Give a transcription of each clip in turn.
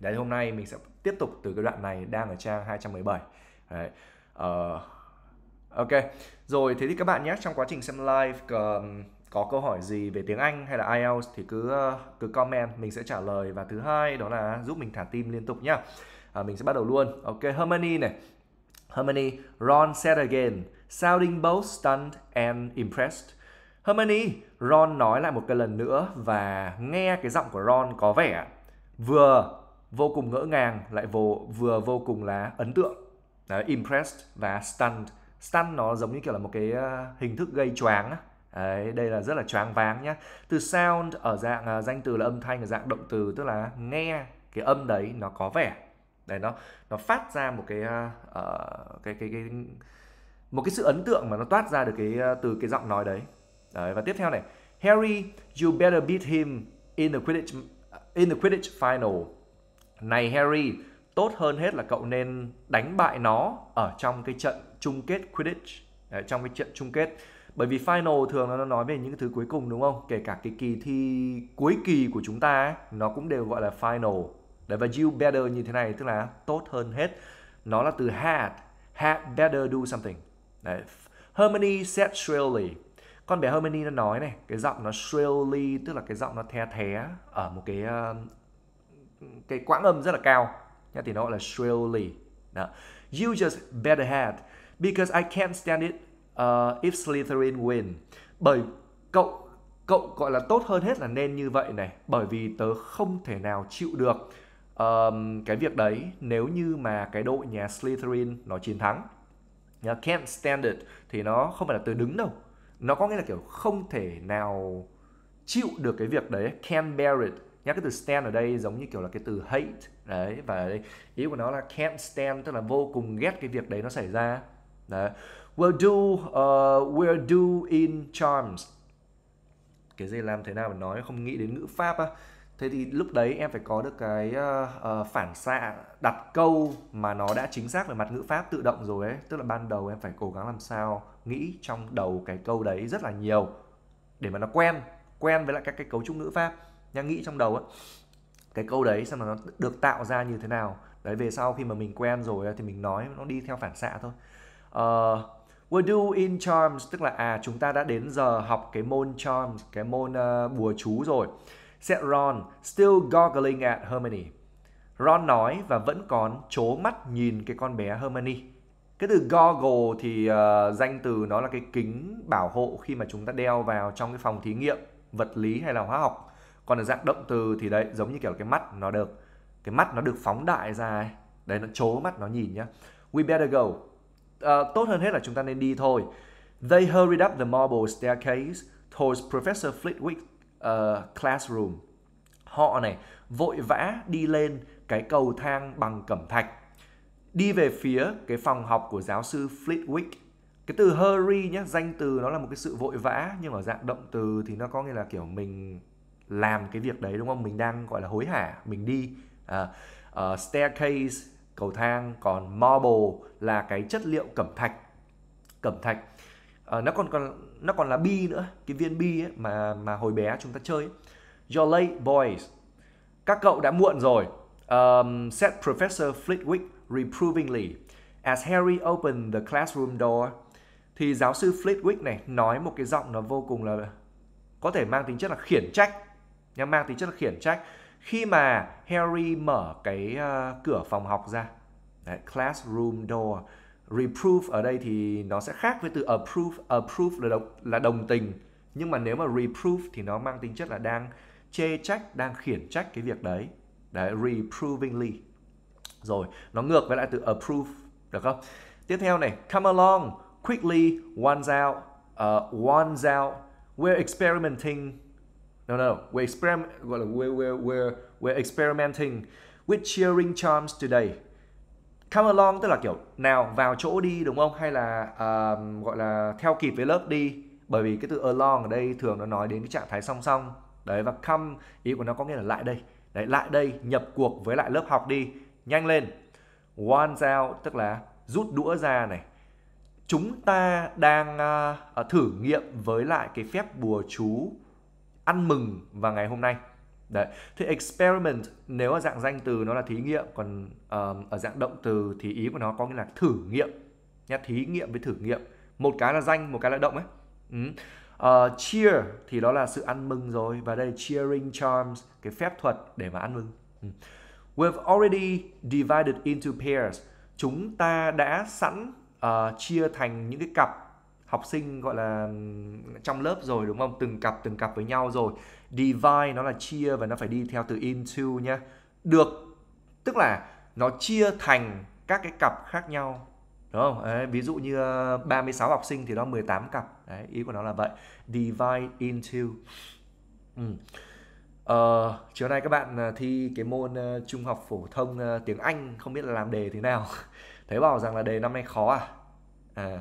Đấy hôm nay mình sẽ tiếp tục từ cái đoạn này đang ở trang 217. Đấy. Uh, ok. Rồi thế thì các bạn nhé, trong quá trình xem live uh, có câu hỏi gì về tiếng Anh hay là IELTS thì cứ ờ, cứ comment mình sẽ trả lời và thứ hai đó là giúp mình thả tim liên tục nhá. À, mình sẽ bắt đầu luôn. Ok, Harmony này. Harmony, Ron said again, sounding both stunned and impressed. Harmony, Ron nói lại một cái lần nữa và nghe cái giọng của Ron có vẻ vừa vô cùng ngỡ ngàng lại vô, vừa vô cùng là ấn tượng Đấy, impressed và stunned stunned nó giống như kiểu là một cái ờ, hình thức gây choáng Đấy, đây là rất là choáng váng nhá từ sound ở dạng ờ, danh từ là âm thanh ở dạng động từ tức là nghe cái âm đấy nó có vẻ để nó nó phát ra một cái uh, cái, cái cái một cái sự ấn tượng mà nó toát ra được cái từ cái giọng nói đấy đấy và tiếp theo này Harry you better beat him in the Quidditch in the Quidditch final này Harry, tốt hơn hết là cậu nên đánh bại nó ở trong cái trận chung kết Quidditch, ở trong cái trận chung kết. Bởi vì final thường nó nói về những thứ cuối cùng đúng không? Kể cả cái kỳ thi cuối kỳ của chúng ta nó cũng đều gọi là final. Đấy và you better như thế này tức là tốt hơn hết. Nó là từ had, had better do something. Đấy. Hermione said shrilly. Con bé Hermione nó nói này, cái giọng nó shrilly tức là cái giọng nó the thé ở một cái ờ, cái quãng âm rất là cao nha, thì nó gọi là shrilly đó. you just better head because I can't stand it uh, if Slytherin win bởi cậu cậu gọi là tốt hơn hết là nên như vậy này bởi vì tớ không thể nào chịu được um, cái việc đấy nếu như mà cái đội nhà Slytherin nó chiến thắng nha, can't stand it thì nó không phải là từ đứng đâu nó có nghĩa là kiểu không thể nào chịu được cái việc đấy Can't bear it nhắc cái từ stand ở đây giống như kiểu là cái từ hate đấy và ý của nó là can't stand tức là vô cùng ghét cái việc đấy nó xảy ra đấy we're due uh, we're due in charms cái gì làm thế nào mà nói không nghĩ đến ngữ pháp á thế thì lúc đấy em phải có được cái uh, uh, phản xạ đặt câu mà nó đã chính xác về mặt ngữ pháp tự động rồi ấy tức là ban đầu em phải cố gắng làm sao nghĩ trong đầu cái câu đấy rất là nhiều để mà nó quen quen với lại các cái cấu trúc ngữ pháp nhá nghĩ trong đầu á cái câu đấy xem là nó được tạo ra như thế nào đấy về sau khi mà mình quen rồi thì mình nói nó đi theo phản xạ thôi uh, we're due in charms tức là à chúng ta đã đến giờ học cái môn charms cái môn uh, bùa chú rồi said Ron still goggling at Hermione Ron nói và vẫn còn chố mắt nhìn cái con bé Hermione cái từ goggle thì uh, danh từ nó là cái kính bảo hộ khi mà chúng ta đeo vào trong cái phòng thí nghiệm vật lý hay là hóa học còn ở dạng động từ thì đấy giống như kiểu cái mắt nó được cái mắt nó được phóng đại ra ấy. đấy nó chố mắt nó nhìn nhá we better go uh, tốt hơn hết là chúng ta nên đi thôi they hurried up the marble staircase towards professor Flitwick's uh, classroom họ này vội vã đi lên cái cầu thang bằng cẩm thạch đi về phía cái phòng học của giáo sư Flitwick cái từ hurry nhé danh từ nó là một cái sự vội vã nhưng ở dạng động từ thì nó có nghĩa là kiểu mình làm cái việc đấy đúng không mình đang gọi là hối hả mình đi à, uh, staircase cầu thang còn marble là cái chất liệu cẩm thạch cẩm thạch à, nó còn còn nó còn là bi nữa cái viên bi ấy mà mà hồi bé chúng ta chơi ấy. your late boys các cậu đã muộn rồi um, said professor Flitwick reprovingly as Harry opened the classroom door thì giáo sư Flitwick này nói một cái giọng nó vô cùng là có thể mang tính chất là khiển trách nhá, mang tính chất là khiển trách khi mà Harry mở cái uh, cửa phòng học ra đấy, classroom door reprove ở đây thì nó sẽ khác với từ approve approve là đồng, là đồng tình nhưng mà nếu mà reprove thì nó mang tính chất là đang chê trách đang khiển trách cái việc đấy đấy reprovingly rồi nó ngược với lại từ approve được không tiếp theo này come along quickly one's out uh, one's out we're experimenting No, no, we experiment, gọi là we're, we're, we're, we're experimenting with cheering charms today. Come along tức là kiểu nào vào chỗ đi đúng không? Hay là uh, gọi là theo kịp với lớp đi. Bởi vì cái từ along ở đây thường nó nói đến cái trạng thái song song. Đấy và come ý của nó có nghĩa là lại đây. Đấy lại đây nhập cuộc với lại lớp học đi. Nhanh lên. One out tức là rút đũa ra này chúng ta đang uh, thử nghiệm với lại cái phép bùa chú ăn mừng vào ngày hôm nay đấy thì experiment nếu ở dạng danh từ nó là thí nghiệm còn uh, ở dạng động từ thì ý của nó có nghĩa là thử nghiệm nhá thí nghiệm với thử nghiệm một cái là danh một cái là động ấy ừ. uh, cheer thì đó là sự ăn mừng rồi và đây cheering charms cái phép thuật để mà ăn mừng ừ. we've already divided into pairs chúng ta đã sẵn uh, chia thành những cái cặp học sinh gọi là trong lớp rồi đúng không từng cặp từng cặp với nhau rồi divide nó là chia và nó phải đi theo từ into nhé được tức là nó chia thành các cái cặp khác nhau đúng không đấy, ví dụ như 36 ờ, học sinh thì nó 18 cặp đấy, ý của nó là vậy divide into ừ. Ờ, chiều nay các bạn ờ, thi cái môn ờ, trung học phổ thông tiếng Anh không biết là làm đề thế nào thấy bảo rằng là đề năm nay khó à, à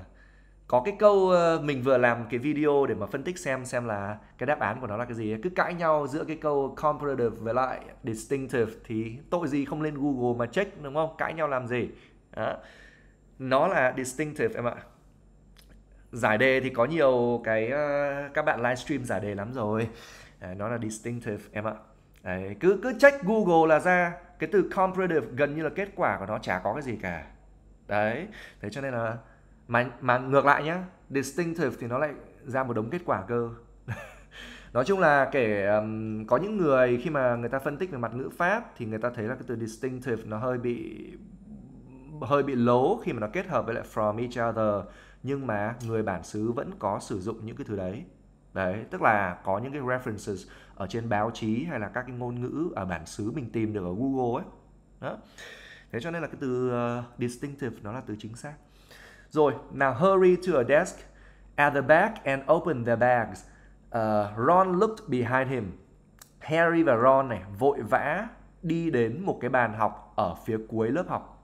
có cái câu ờ, mình vừa làm cái video để mà phân tích xem xem là cái đáp án của nó là cái gì cứ cãi nhau giữa cái câu comparative với lại distinctive thì tội gì không lên Google mà check đúng không cãi nhau làm gì đó. nó là distinctive em ạ giải đề thì có nhiều cái ờ, các bạn livestream giải đề lắm rồi Đấy, nó là distinctive em ạ Đấy, cứ cứ check Google là ra cái từ comparative gần như là kết quả của nó chả có cái gì cả đấy thế cho nên là mà mà ngược lại nhá distinctive thì nó lại ra một đống kết quả cơ nói chung là kể um, có những người khi mà người ta phân tích về mặt ngữ pháp thì người ta thấy là cái từ distinctive nó hơi bị hơi bị lố khi mà nó kết hợp với lại from each other nhưng mà người bản xứ vẫn có sử dụng những cái thứ đấy đấy tức là có những cái references ở trên báo chí hay là các cái ngôn ngữ ở bản xứ mình tìm được ở Google ấy đó thế cho nên là cái từ uh, distinctive nó là từ chính xác rồi, now hurry to a desk at the back and open their bags. Uh, Ron looked behind him. Harry và Ron này vội vã đi đến một cái bàn học ở phía cuối lớp học.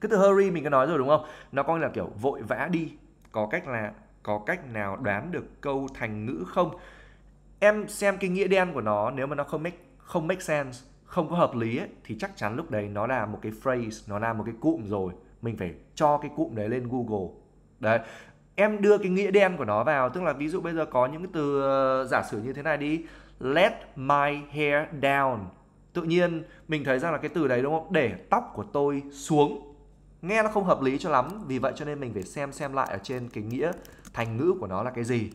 Cái từ hurry mình có nói rồi đúng không? Nó coi là kiểu vội vã đi. Có cách là có cách nào đoán được câu thành ngữ không? Em xem cái nghĩa đen của nó nếu mà nó không make không make sense, không có hợp lý ấy, thì chắc chắn lúc đấy nó là một cái phrase, nó là một cái cụm rồi mình phải cho cái cụm đấy lên google đấy em đưa cái nghĩa đen của nó vào tức là ví dụ bây giờ có những cái từ ờ, giả sử như thế này đi let my hair down tự nhiên mình thấy rằng là cái từ đấy đúng không để tóc của tôi xuống nghe nó không hợp lý cho lắm vì vậy cho nên mình phải xem xem lại ở trên cái nghĩa thành ngữ của nó là cái gì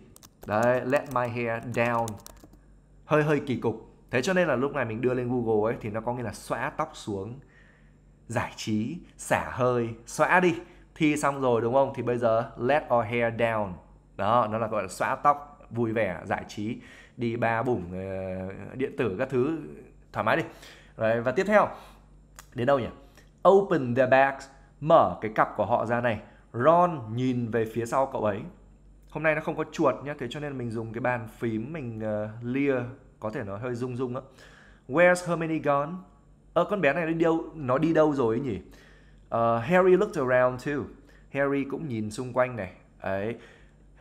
đấy let my hair down hơi hơi kỳ cục thế cho nên là lúc này mình đưa lên google ấy thì nó có nghĩa là xóa tóc xuống giải trí xả hơi xóa đi thi xong rồi đúng không thì bây giờ let our hair down đó nó là gọi là xóa tóc vui vẻ giải trí đi ba bủng ờ, điện tử các thứ thoải mái đi rồi và tiếp theo đến đâu nhỉ open the bags mở cái cặp của họ ra này Ron nhìn về phía sau cậu ấy hôm nay nó không có chuột nhá thế cho nên mình dùng cái bàn phím mình uh, ờ, lia có thể nó hơi rung rung á where's Hermione gone ơ ờ, con bé này đi đâu nó đi đâu rồi ấy nhỉ uh, Harry looked around too Harry cũng nhìn xung quanh này ấy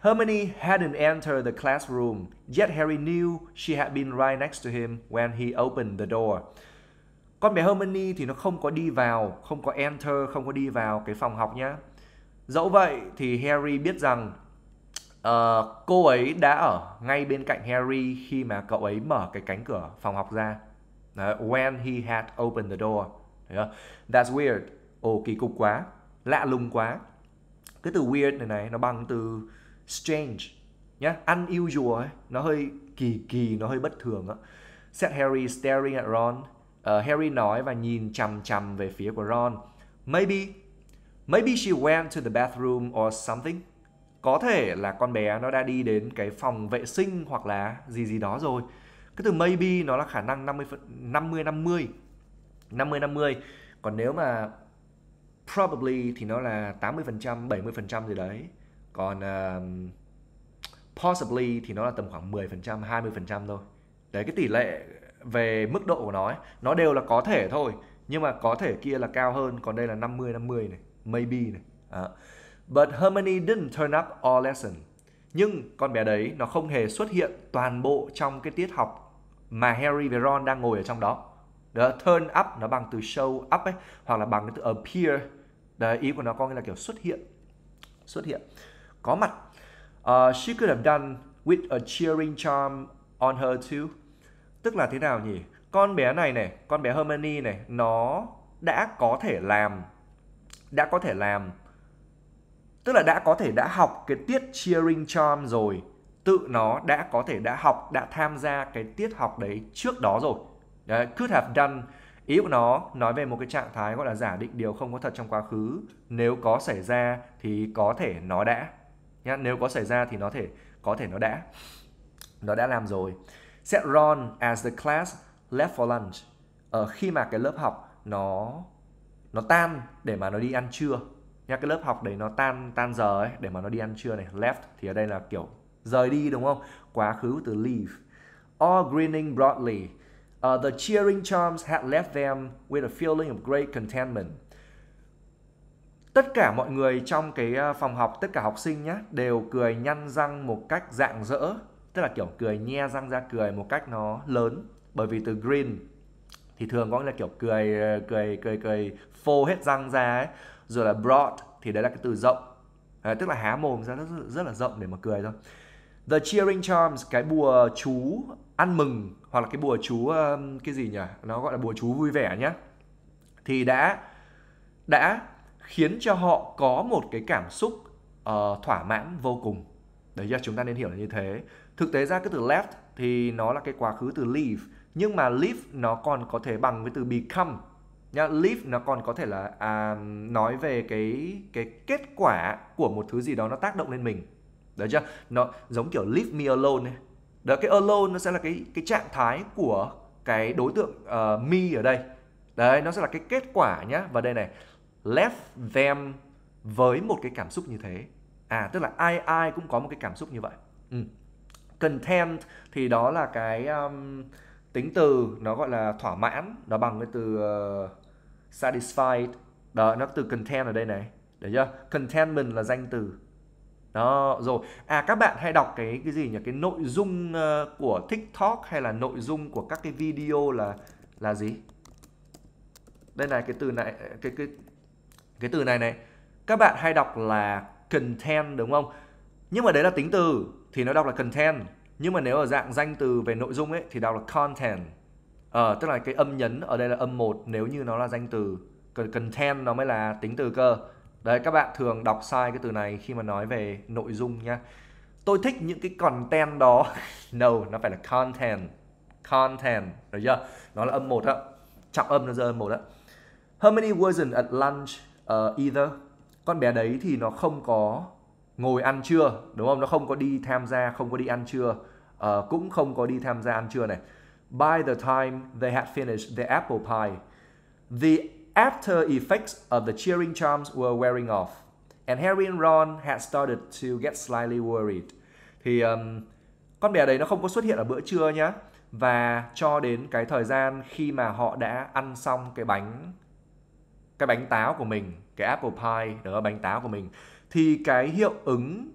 Hermione hadn't entered the classroom, yet Harry knew she had been right next to him when he opened the door. Con bé Hermione thì nó không có đi vào, không có enter, không có đi vào cái phòng học nhá. Dẫu vậy thì Harry biết rằng uh, cô ấy đã ở ngay bên cạnh Harry khi mà cậu ấy mở cái cánh cửa phòng học ra. Đấy, when he had opened the door. Đấy That's weird. Ồ kỳ cục quá, lạ lùng quá. Cái từ weird này này nó bằng từ strange nhá, unusual ấy, nó hơi kỳ kỳ, nó hơi bất thường á. Said Harry staring at Ron. Uh, Harry nói và nhìn chằm chằm về phía của Ron. Maybe maybe she went to the bathroom or something. Có thể là con bé nó đã đi đến cái phòng vệ sinh hoặc là gì gì đó rồi cái từ maybe nó là khả năng 50 50 50 50 50 còn nếu mà probably thì nó là 80% 70% gì đấy còn uh, possibly thì nó là tầm khoảng 10% 20% thôi đấy cái tỷ lệ về mức độ của nó ấy, nó đều là có thể thôi nhưng mà có thể kia là cao hơn còn đây là 50 50 này maybe này à. but Hermione didn't turn up all lesson nhưng con bé đấy nó không hề xuất hiện toàn bộ trong cái tiết học mà Harry và Ron đang ngồi ở trong đó đó turn up nó bằng từ show up ấy hoặc là bằng cái từ appear đấy ý của nó có nghĩa là kiểu xuất hiện xuất hiện có mặt uh, she could have done with a cheering charm on her too tức là thế nào nhỉ con bé này này con bé Hermione này nó đã có thể làm đã có thể làm tức là đã có thể đã học cái tiết cheering charm rồi tự nó đã có thể đã học đã tham gia cái tiết học đấy trước đó rồi đấy, could have done ý của nó nói về một cái trạng thái gọi là giả định điều không có thật trong quá khứ nếu có xảy ra thì có thể nó đã nhá nếu có xảy ra thì nó thể có thể nó đã nó đã làm rồi sẽ run as the class left for lunch ở ờ, khi mà cái lớp học nó nó tan để mà nó đi ăn trưa nhá cái lớp học đấy nó tan tan giờ ấy để mà nó đi ăn trưa này left thì ở đây là kiểu rời đi đúng không? Quá khứ từ leave. All grinning broadly. Uh, the cheering charms had left them with a feeling of great contentment. Tất cả mọi người trong cái uh, phòng học, tất cả học sinh nhé, đều cười nhăn răng một cách dạng dỡ. Tức là kiểu cười nhe răng ra cười một cách nó lớn. Bởi vì từ grin thì thường có nghĩa là kiểu cười uh, cười cười cười phô hết răng ra ấy. Rồi là broad thì đấy là cái từ rộng. À, tức là há mồm ra rất, rất là rộng để mà cười thôi. The Cheering Charms cái bùa chú ăn mừng hoặc là cái bùa chú um, cái gì nhỉ? Nó gọi là bùa chú vui vẻ nhé. Thì đã đã khiến cho họ có một cái cảm xúc uh, thỏa mãn vô cùng. Đấy giờ chúng ta nên hiểu là như thế. Thực tế ra cái từ left thì nó là cái quá khứ từ leave, nhưng mà leave nó còn có thể bằng với từ become. Nhá, leave nó còn có thể là à, nói về cái cái kết quả của một thứ gì đó nó tác động lên mình Đấy chưa? Nó giống kiểu leave me alone này. Đó cái alone nó sẽ là cái cái trạng thái của cái đối tượng uh, me ở đây. Đấy, nó sẽ là cái kết quả nhá. Và đây này, left them với một cái cảm xúc như thế. À tức là ai ai cũng có một cái cảm xúc như vậy. Ừ. Content thì đó là cái um, tính từ nó gọi là thỏa mãn, nó bằng cái từ uh, satisfied. Đó, nó từ content ở đây này. Đấy chưa? Contentment là danh từ đó rồi à các bạn hay đọc cái cái gì nhỉ cái nội dung ờ, của tiktok hay là nội dung của các cái video là là gì đây này cái từ này cái cái cái từ này này các bạn hay đọc là content đúng không nhưng mà đấy là tính từ thì nó đọc là content nhưng mà nếu ở dạng danh từ về nội dung ấy thì đọc là content ờ, à, tức là cái âm nhấn ở đây là âm một nếu như nó là danh từ content nó mới là tính từ cơ Đấy các bạn thường đọc sai cái từ này khi mà nói về nội dung nhá. Tôi thích những cái content đó. no, nó phải là content. Content, được chưa? Nó là âm một á. Trọng âm nó giờ âm một How many wasn't at lunch uh, either. Con bé đấy thì nó không có ngồi ăn trưa, đúng không? Nó không có đi tham gia, không có đi ăn trưa, uh, cũng không có đi tham gia ăn trưa này. By the time they had finished the apple pie, the after effects of the cheering charms were wearing off, and Harry and Ron had started to get slightly worried. Thì um, con bé đấy nó không có xuất hiện ở bữa trưa nhá và cho đến cái thời gian khi mà họ đã ăn xong cái bánh cái bánh táo của mình, cái apple pie đó bánh táo của mình thì cái hiệu ứng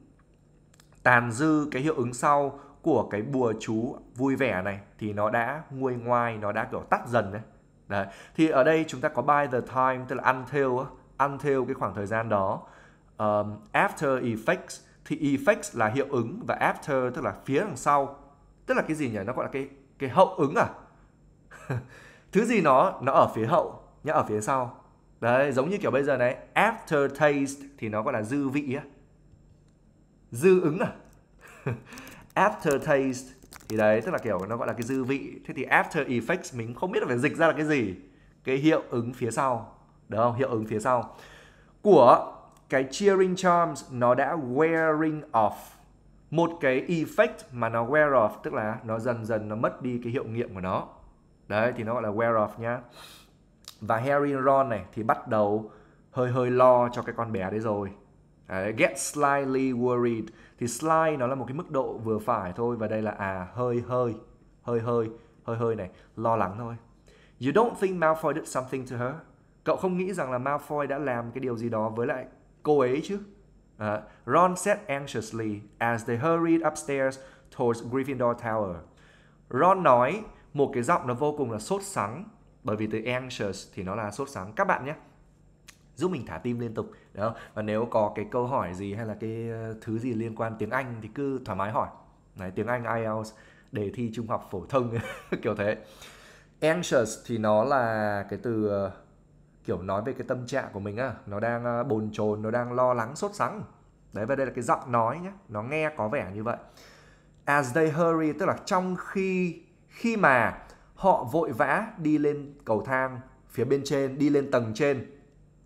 tàn dư cái hiệu ứng sau của cái bùa chú vui vẻ này thì nó đã nguôi ngoai nó đã kiểu tắt dần đấy Đấy. Thì ở đây chúng ta có by the time tức là until until cái khoảng thời gian đó. Um, after effects thì effects là hiệu ứng và after tức là phía đằng sau. Tức là cái gì nhỉ? Nó gọi là cái cái hậu ứng à? Thứ gì nó nó ở phía hậu nhá ở phía sau. Đấy, giống như kiểu bây giờ này, after taste thì nó gọi là dư vị á. Dư ứng à? after taste thì đấy tức là kiểu nó gọi là cái dư vị thế thì after effects mình không biết là phải dịch ra là cái gì cái hiệu ứng phía sau được không hiệu ứng phía sau của cái cheering charms nó đã wearing off một cái effect mà nó wear off tức là nó dần dần nó mất đi cái hiệu nghiệm của nó đấy thì nó gọi là wear off nhá và Harry Ron này thì bắt đầu hơi hơi lo cho cái con bé đấy rồi đấy, get slightly worried thì slide nó là một cái mức độ vừa phải thôi và đây là à hơi hơi hơi hơi hơi hơi này lo lắng thôi you don't think Malfoy did something to her cậu không nghĩ rằng là Malfoy đã làm cái điều gì đó với lại cô ấy chứ uh, Ron said anxiously as they hurried upstairs towards Gryffindor Tower Ron nói một cái giọng nó vô cùng là sốt sắng bởi vì từ anxious thì nó là sốt sắng các bạn nhé giúp mình thả tim liên tục đó và nếu có cái câu hỏi gì hay là cái ờ, thứ gì liên quan tiếng Anh thì cứ thoải mái hỏi Đấy, tiếng Anh IELTS đề thi trung học phổ thông kiểu thế anxious thì nó là cái từ ờ, kiểu nói về cái tâm trạng của mình á nó đang ờ, bồn chồn nó đang lo lắng sốt sắng đấy và đây là cái giọng nói nhé nó nghe có vẻ như vậy as they hurry tức là trong khi khi mà họ vội vã đi lên cầu thang phía bên trên đi lên tầng trên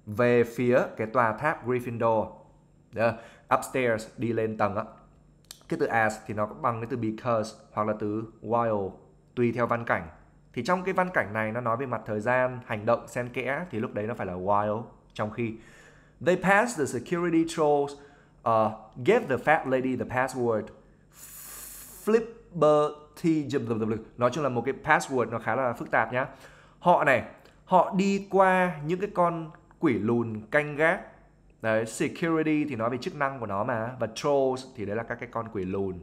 về phía cái tòa tháp Gryffindor yeah. upstairs đi lên tầng á cái từ as thì nó cũng bằng cái từ because hoặc là từ while tùy theo văn cảnh thì trong cái văn cảnh này nó nói về mặt thời gian hành động xen kẽ thì lúc đấy nó phải là while trong khi they passed the security trolls uh, gave the fat lady the password flipper t nói chung là một cái password nó khá là phức tạp nhá họ này họ đi qua những cái con quỷ lùn canh gác đấy security thì nói về chức năng của nó mà và trolls thì đấy là các cái con quỷ lùn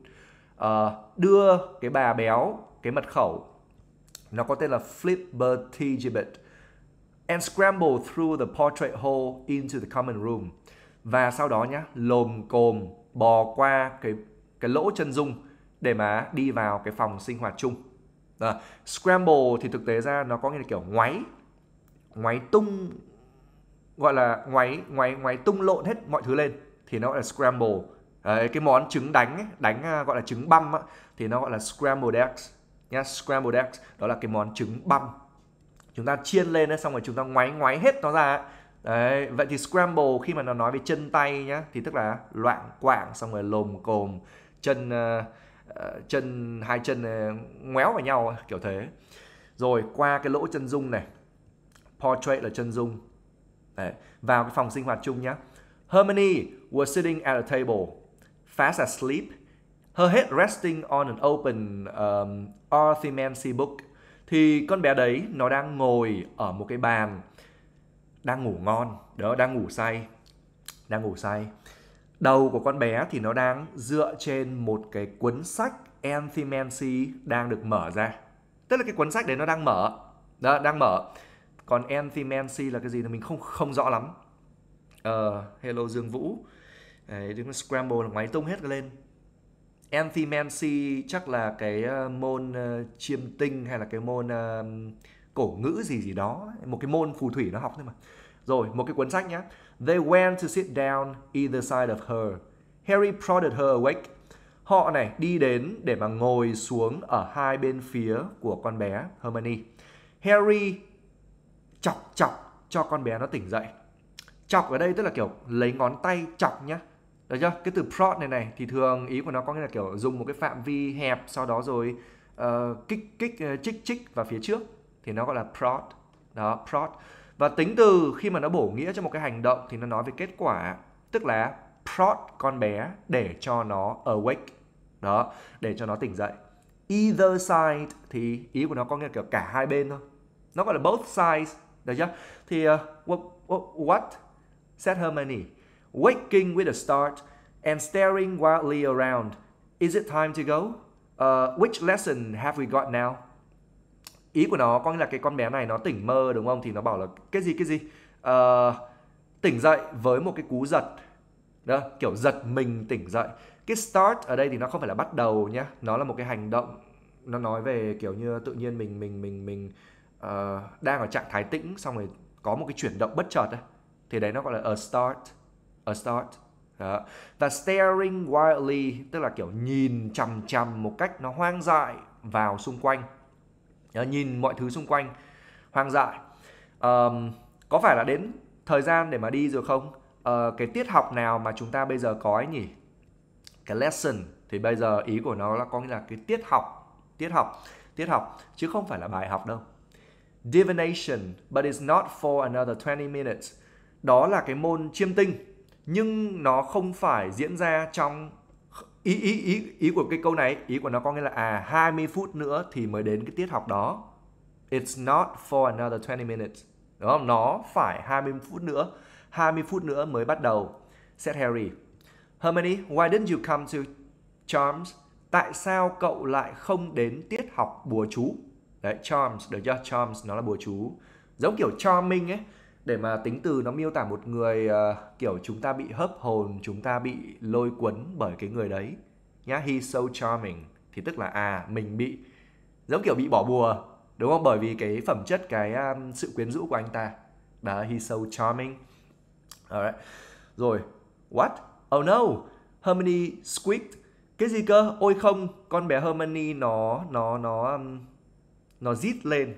uh, đưa cái bà béo cái mật khẩu nó có tên là flip flippertigibet and scramble through the portrait hole into the common room và sau đó nhá lồm cồm bò qua cái cái lỗ chân dung để mà đi vào cái phòng sinh hoạt chung à, scramble thì thực tế ra nó có nghĩa là kiểu ngoáy ngoáy tung gọi là ngoáy ngoáy ngoáy tung lộn hết mọi thứ lên thì nó gọi là scramble Đấy, cái món trứng đánh ấy, đánh à, gọi là trứng băm ấy, thì nó gọi là scrambled eggs nhá yeah, scrambled eggs đó là cái món trứng băm chúng ta chiên lên ấy, xong rồi chúng ta ngoáy ngoáy hết nó ra Đấy, vậy thì scramble khi mà nó nói về chân tay nhá thì tức là loạn quạng xong rồi lồm cồm chân uh, chân hai chân uh, ngoéo vào nhau kiểu thế rồi qua cái lỗ chân dung này portrait là chân dung Đấy, vào cái phòng sinh hoạt chung nhá. Hermione was sitting at a table, fast asleep, her head resting on an open um, Arthimancy book. Thì con bé đấy nó đang ngồi ở một cái bàn đang ngủ ngon, đó đang ngủ say, đang ngủ say. Đầu của con bé thì nó đang dựa trên một cái cuốn sách Antimancy đang được mở ra. Tức là cái cuốn sách đấy nó đang mở, đó, đang mở còn antimancy là cái gì thì mình không không rõ lắm uh, hello dương vũ Đấy, đứng scramble là máy tung hết lên antimancy chắc là cái ờ, môn uh, chiêm tinh hay là cái môn uh, cổ ngữ gì gì đó một cái môn phù thủy nó học thôi mà rồi một cái cuốn sách nhá they went to sit down either side of her Harry prodded her awake họ này đi đến để mà ngồi xuống ở hai bên phía của con bé Hermione Harry chọc chọc cho con bé nó tỉnh dậy chọc ở đây tức là kiểu lấy ngón tay chọc nhá được chưa cái từ prod này này thì thường ý của nó có nghĩa là kiểu dùng một cái phạm vi hẹp sau đó rồi uh, kích kích uh, chích chích vào phía trước thì nó gọi là prod đó prod và tính từ khi mà nó bổ nghĩa cho một cái hành động thì nó nói về kết quả tức là prod con bé để cho nó awake đó để cho nó tỉnh dậy either side thì ý của nó có nghĩa là kiểu cả hai bên thôi nó gọi là both sides được chưa? Thì uh, what, what said Hermione? Waking with a start and staring wildly around. Is it time to go? Uh, which lesson have we got now? Ý của nó có nghĩa là cái con bé này nó tỉnh mơ đúng không? Thì nó bảo là cái gì cái gì? Uh, tỉnh dậy với một cái cú giật. Đó, kiểu giật mình tỉnh dậy. Cái start ở đây thì nó không phải là bắt đầu nhé, nó là một cái hành động nó nói về kiểu như tự nhiên mình mình mình mình Ờ, đang ở trạng thái tĩnh xong rồi có một cái chuyển động bất chợt ấy. thì đấy nó gọi là a start a start đó. và staring wildly tức là kiểu nhìn chằm chằm một cách nó hoang dại vào xung quanh đó, nhìn mọi thứ xung quanh hoang dại um, có phải là đến thời gian để mà đi rồi không uh, cái tiết học nào mà chúng ta bây giờ có ấy nhỉ cái lesson thì bây giờ ý của nó là có nghĩa là cái tiết học tiết học tiết học chứ không phải là bài học đâu divination, but it's not for another 20 minutes. Đó là cái môn chiêm tinh, nhưng nó không phải diễn ra trong ý ý ý ý của cái câu này, ý của nó có nghĩa là à 20 phút nữa thì mới đến cái tiết học đó. It's not for another 20 minutes. Đúng không? Nó phải 20 phút nữa, 20 phút nữa mới bắt đầu. Said Harry. Hermione, why didn't you come to Charms? Tại sao cậu lại không đến tiết học bùa chú? đấy charms được chưa charms nó là bùa chú giống kiểu charming ấy để mà tính từ nó miêu tả một người uh, kiểu chúng ta bị hấp hồn chúng ta bị lôi cuốn bởi cái người đấy nhá he's so charming thì tức là à mình bị giống kiểu bị bỏ bùa đúng không bởi vì cái phẩm chất cái um, sự quyến rũ của anh ta đó he's so charming Alright. rồi what oh no harmony squeaked cái gì cơ ôi không con bé harmony nó nó nó um, nó rít lên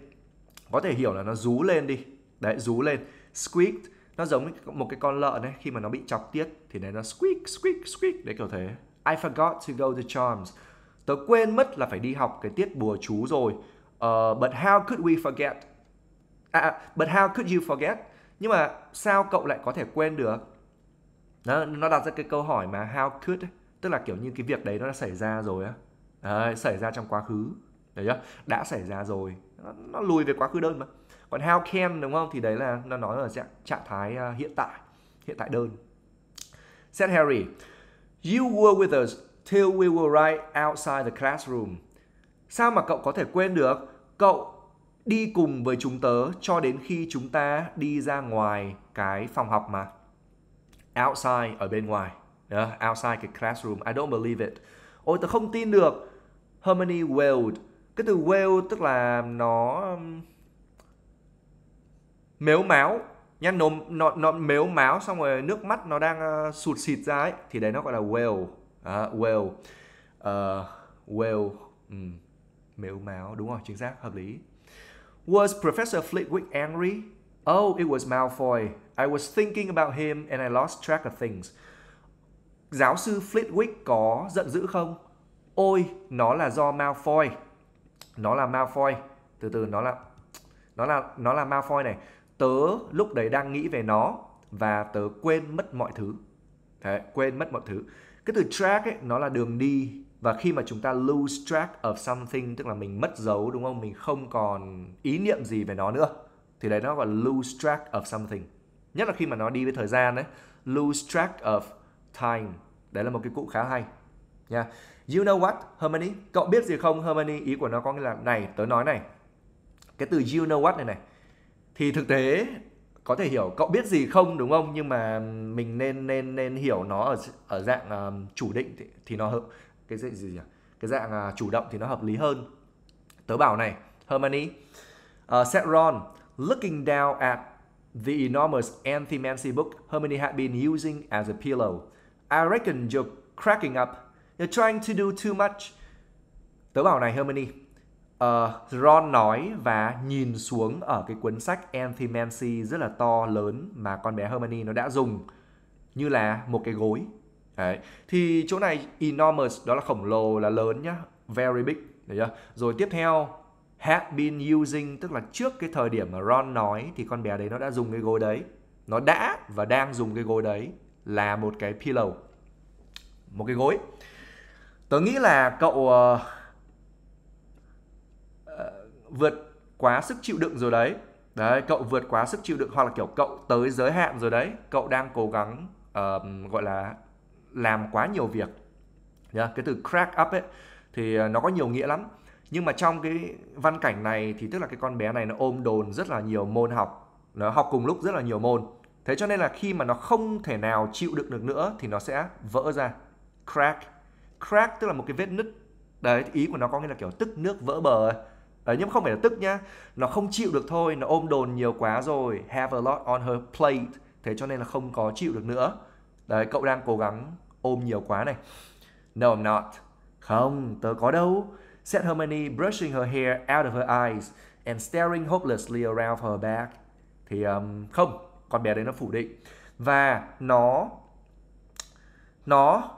có thể hiểu là nó rú lên đi đấy rú lên squeak nó giống một cái con lợn ấy khi mà nó bị chọc tiết thì đấy nó squeak squeak squeak đấy kiểu thế I forgot to go to charms tớ quên mất là phải đi học cái tiết bùa chú rồi uh, but how could we forget à, à, but how could you forget nhưng mà sao cậu lại có thể quên được nó, nó đặt ra cái câu hỏi mà how could tức là kiểu như cái việc đấy nó đã xảy ra rồi á đấy, xảy ra trong quá khứ đấy chưa đã xảy ra rồi nó, nó lùi về quá khứ đơn mà còn how can đúng không thì đấy là nó nói ở dạng trạng thái uh, hiện tại hiện tại đơn said Harry you were with us till we were right outside the classroom sao mà cậu có thể quên được cậu đi cùng với chúng tớ cho đến khi chúng ta đi ra ngoài cái phòng học mà outside ở bên ngoài yeah, outside the classroom I don't believe it ôi tớ không tin được Hermione wailed cái từ wail tức là nó mếu um, máu nhá nó, nó nó mếu máu xong rồi nước mắt nó đang uh, sụt xịt ra ấy thì đấy nó gọi là wail à, wail uh, ờ, wail ừ. mếu máu đúng rồi chính xác hợp lý was professor Flitwick angry oh it was Malfoy I was thinking about him and I lost track of things giáo sư Flitwick có giận dữ không ôi nó là do Malfoy nó là Malfoy từ từ nó là nó là nó là Malfoy này tớ lúc đấy đang nghĩ về nó và tớ quên mất mọi thứ Đấy, quên mất mọi thứ. Cái từ track ấy nó là đường đi và khi mà chúng ta lose track of something tức là mình mất dấu đúng không? Mình không còn ý niệm gì về nó nữa. Thì đấy nó gọi lose track of something. Nhất là khi mà nó đi với thời gian đấy, lose track of time. Đấy là một cái cụ khá hay nha. You know what, Hermione? Cậu biết gì không, Hermione? Ý của nó có nghĩa là này, tớ nói này. Cái từ you know what này này. Thì thực tế có thể hiểu cậu biết gì không đúng không? Nhưng mà mình nên nên nên hiểu nó ở ở dạng um, chủ định thì, thì nó hợp cái gì gì nhỉ? Cái dạng uh, chủ động thì nó hợp lý hơn. Tớ bảo này, Hermione. Uh, ờ, said Ron, looking down at the enormous Anthemancy book Hermione had been using as a pillow. I reckon you're cracking up You're trying to do too much. Tớ bảo này Hermione. Uh, Ron nói và nhìn xuống ở cái cuốn sách *Anthemancy* rất là to lớn mà con bé Hermione nó đã dùng như là một cái gối. Đấy. Thì chỗ này enormous đó là khổng lồ là lớn nhá, very big, được chưa? Rồi tiếp theo had been using tức là trước cái thời điểm mà Ron nói thì con bé đấy nó đã dùng cái gối đấy. Nó đã và đang dùng cái gối đấy là một cái pillow. Một cái gối tớ nghĩ là cậu uh, uh, vượt quá sức chịu đựng rồi đấy đấy cậu vượt quá sức chịu đựng hoặc là kiểu cậu tới giới hạn rồi đấy cậu đang cố gắng uh, gọi là làm quá nhiều việc yeah, cái từ crack up ấy thì ờ, nó có nhiều nghĩa lắm nhưng mà trong cái văn cảnh này thì tức là cái con bé này nó ôm đồn rất là nhiều môn học nó học cùng lúc rất là nhiều môn thế cho nên là khi mà nó không thể nào chịu đựng được nữa thì nó sẽ vỡ ra crack crack tức là một cái vết nứt đấy ý của nó có nghĩa là kiểu tức nước vỡ bờ đấy nhưng không phải là tức nhá nó không chịu được thôi nó ôm đồn nhiều quá rồi have a lot on her plate thế cho nên là không có chịu được nữa đấy cậu đang cố gắng ôm nhiều quá này no I'm not không tớ có đâu said Hermione brushing her hair out of her eyes and staring hopelessly around her back thì um, không con bé đấy nó phủ định và nó nó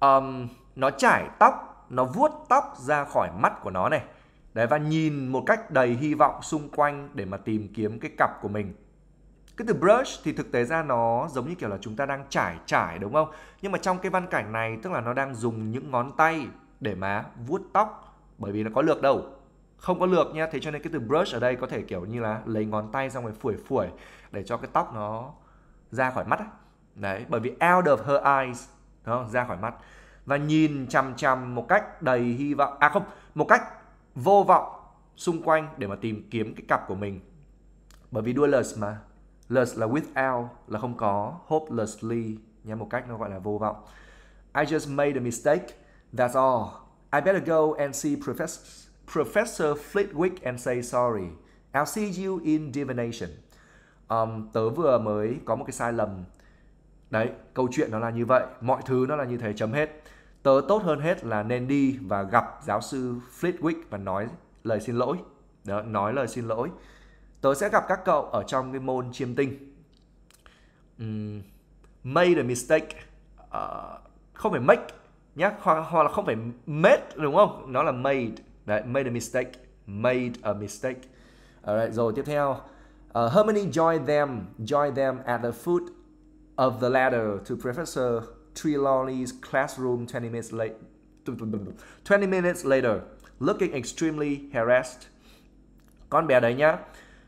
um, nó chải tóc nó vuốt tóc ra khỏi mắt của nó này đấy và nhìn một cách đầy hy vọng xung quanh để mà tìm kiếm cái cặp của mình cái từ brush thì thực tế ra nó giống như kiểu là chúng ta đang trải trải đúng không nhưng mà trong cái văn cảnh này tức là nó đang dùng những ngón tay để mà vuốt tóc bởi vì nó có lược đâu không có lược nha thế cho nên cái từ brush ở đây có thể kiểu như là lấy ngón tay xong rồi phủi phủi để cho cái tóc nó ra khỏi mắt đấy bởi vì out of her eyes đó, ra khỏi mắt và nhìn chằm chằm một cách đầy hy vọng à không một cách vô vọng xung quanh để mà tìm kiếm cái cặp của mình bởi vì dualist mà less là without là không có hopelessly nha một cách nó gọi là vô vọng I just made a mistake that's all I better go and see professor Professor Flitwick and say sorry I'll see you in divination um, tớ vừa mới có một cái sai lầm đấy câu chuyện nó là như vậy mọi thứ nó là như thế chấm hết tớ tốt hơn hết là nên đi và gặp giáo sư Flitwick và nói lời xin lỗi đó nói lời xin lỗi tớ sẽ gặp các cậu ở trong cái môn chiêm tinh um, made a mistake uh, không phải make nhé, hoặc, hoặc là không phải made đúng không nó là made Đấy, made a mistake made a mistake Alright, rồi tiếp theo uh, ờ, Hermione joined them joined them at the foot of the ladder to Professor Trelawney's classroom 20 minutes late. 20 minutes later, looking extremely harassed. Con bé đấy nhá,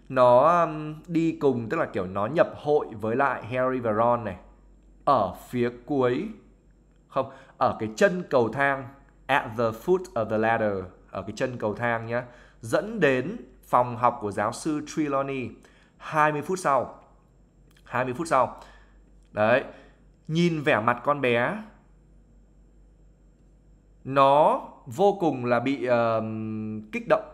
nó um, đi cùng tức là kiểu nó nhập hội với lại Harry và Ron này ở phía cuối không ở cái chân cầu thang at the foot of the ladder ở cái chân cầu thang nhá dẫn đến phòng học của giáo sư Trelawney 20 phút sau 20 phút sau đấy nhìn vẻ mặt con bé nó vô cùng là bị uh, kích động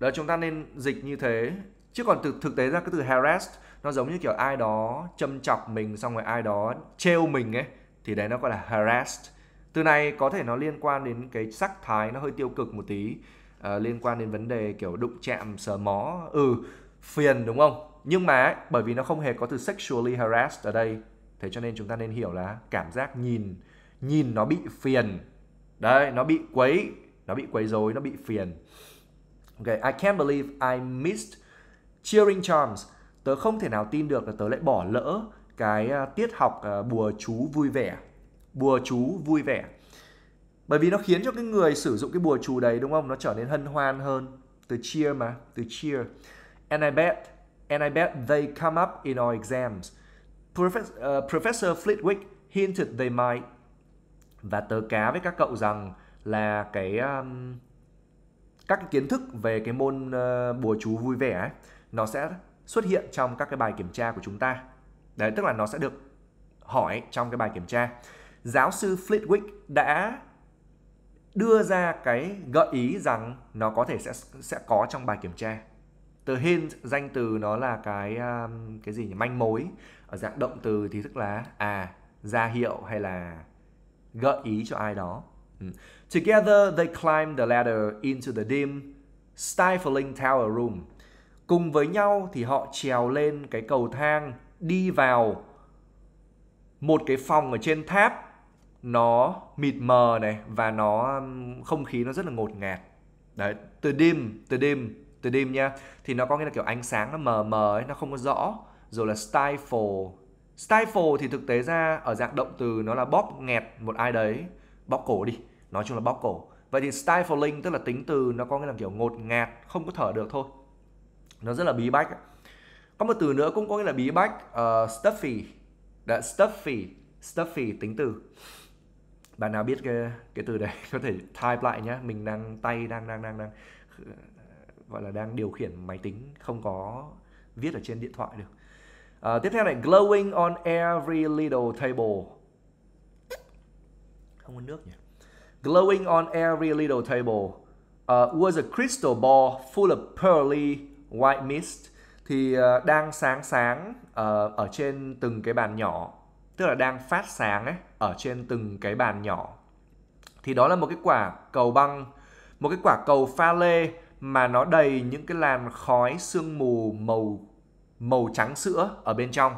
đó chúng ta nên dịch như thế chứ còn thực thực tế ra cái từ harass nó giống như kiểu ai đó châm chọc mình xong rồi ai đó trêu mình ấy thì đấy nó gọi là harassed từ này có thể nó liên quan đến cái sắc thái nó hơi tiêu cực một tí uh, liên quan đến vấn đề kiểu đụng chạm sờ mó ừ phiền đúng không nhưng mà ấy, bởi vì nó không hề có từ sexually harassed ở đây thế cho nên chúng ta nên hiểu là cảm giác nhìn nhìn nó bị phiền đấy nó bị quấy nó bị quấy rối nó bị phiền ok I can't believe I missed cheering charms tớ không thể nào tin được là tớ lại bỏ lỡ cái à, tiết học à, bùa chú vui vẻ bùa chú vui vẻ bởi vì nó khiến cho cái người sử dụng cái bùa chú đấy đúng không nó trở nên hân hoan hơn từ cheer mà từ cheer and I bet and I bet they come up in our exams Professor, uh, ờ, Professor Flitwick hinted they might. Và tớ cá với các cậu rằng là cái um, các cái kiến thức về cái môn uh, bùa chú vui vẻ ấy, nó sẽ xuất hiện trong các cái bài kiểm tra của chúng ta. Đấy, tức là nó sẽ được hỏi trong cái bài kiểm tra. Giáo sư Flitwick đã đưa ra cái gợi ý rằng nó có thể sẽ sẽ có trong bài kiểm tra từ hint danh từ nó là cái um, cái gì nhỉ manh mối ở dạng động từ thì tức là à ra hiệu hay là gợi ý cho ai đó ừ. together they climbed the ladder into the dim stifling tower room cùng với nhau thì họ trèo lên cái cầu thang đi vào một cái phòng ở trên tháp nó mịt mờ này và nó um, không khí nó rất là ngột ngạt đấy từ dim từ dim từ dim nha thì nó có nghĩa là kiểu ánh sáng nó mờ mờ ấy nó không có rõ rồi là stifle stifle thì thực tế ra ở dạng động từ nó là bóp nghẹt một ai đấy bóp cổ đi nói chung là bóp cổ vậy thì stifling tức là tính từ nó có nghĩa là kiểu ngột ngạt không có thở được thôi nó rất là bí bách có một từ nữa cũng có nghĩa là bí bách uh, stuffy đã stuffy stuffy tính từ bạn nào biết cái cái từ đấy có thể type lại nhá mình đang tay đang đang đang đang gọi là đang điều khiển máy tính không có viết ở trên điện thoại được à, tiếp theo này glowing on every little table không có nước nhỉ glowing on every little table uh, was a crystal ball full of pearly white mist thì uh, đang sáng sáng uh, ở trên từng cái bàn nhỏ tức là đang phát sáng ấy ở trên từng cái bàn nhỏ thì đó là một cái quả cầu băng một cái quả cầu pha lê mà nó đầy những cái làn khói sương mù màu màu trắng sữa ở bên trong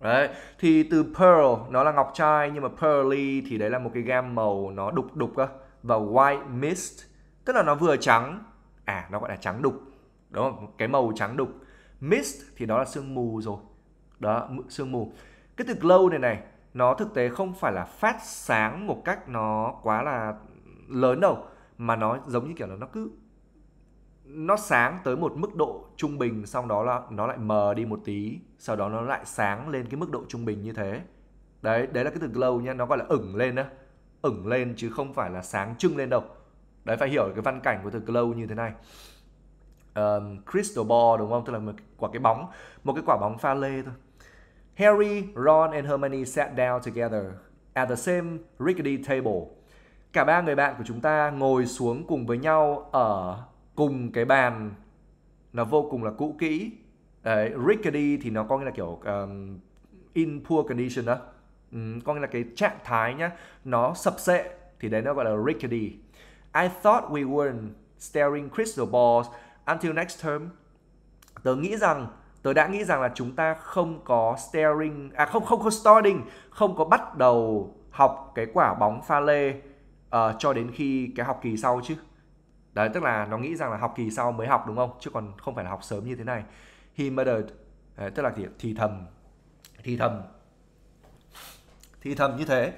Đấy, thì từ pearl nó là ngọc trai nhưng mà pearly thì đấy là một cái gam màu nó đục đục cơ và white mist tức là nó vừa trắng à nó gọi là trắng đục đúng không cái màu trắng đục mist thì đó là sương mù rồi đó sương mù cái từ glow này này nó thực tế không phải là phát sáng một cách nó quá là lớn đâu mà nó giống như kiểu là nó cứ nó sáng tới một mức độ trung bình xong đó là nó lại mờ đi một tí sau đó nó lại sáng lên cái mức độ trung bình như thế đấy đấy là cái từ glow nhá nó gọi là ửng lên á ửng lên chứ không phải là sáng trưng lên đâu đấy phải hiểu cái văn cảnh của từ glow như thế này um, crystal ball đúng không tức là một quả cái bóng một cái quả bóng pha lê thôi Harry, Ron and Hermione sat down together at the same rickety table. Cả ba người bạn của chúng ta ngồi xuống cùng với nhau ở cùng cái bàn nó vô cùng là cũ kỹ đấy, rickety thì nó có nghĩa là kiểu um, in poor condition đó um, có nghĩa là cái trạng thái nhá nó sập sệ thì đấy nó gọi là rickety I thought we weren't staring crystal balls until next term tớ nghĩ rằng tớ đã nghĩ rằng là chúng ta không có staring à không không có starting không có bắt đầu học cái quả bóng pha lê uh, cho đến khi cái học kỳ sau chứ đấy tức là nó nghĩ rằng là học kỳ sau mới học đúng không chứ còn không phải là học sớm như thế này he muttered tức là thì, thì thầm thì thầm thì thầm như thế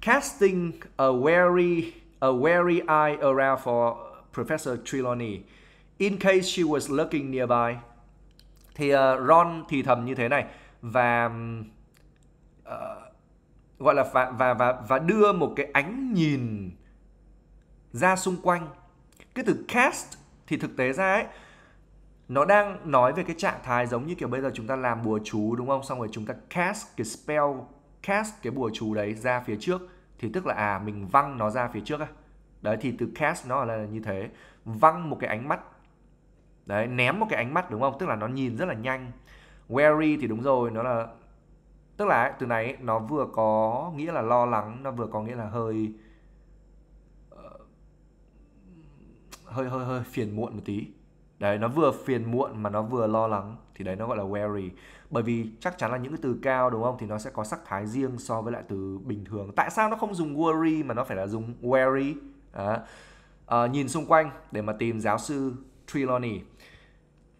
casting a wary a wary eye around for Professor Trelawney in case she was looking nearby thì uh, Ron thì thầm như thế này và uh, gọi là và, và và và đưa một cái ánh nhìn ra xung quanh cái từ cast thì thực tế ra ấy nó đang nói về cái trạng thái giống như kiểu bây giờ chúng ta làm bùa chú đúng không xong rồi chúng ta cast cái spell cast cái bùa chú đấy ra phía trước thì tức là à mình văng nó ra phía trước á đấy thì từ cast nó là như thế văng một cái ánh mắt đấy ném một cái ánh mắt đúng không tức là nó nhìn rất là nhanh wary thì đúng rồi nó là tức là từ này nó vừa có nghĩa là lo lắng nó vừa có nghĩa là hơi hơi hơi hơi phiền muộn một tí đấy nó vừa phiền muộn mà nó vừa lo lắng thì đấy nó gọi là wary bởi vì chắc chắn là những cái từ cao đúng không thì nó sẽ có sắc thái riêng so với lại từ bình thường tại sao nó không dùng worry mà nó phải là dùng wary à, à, nhìn xung quanh để mà tìm giáo sư Trelawney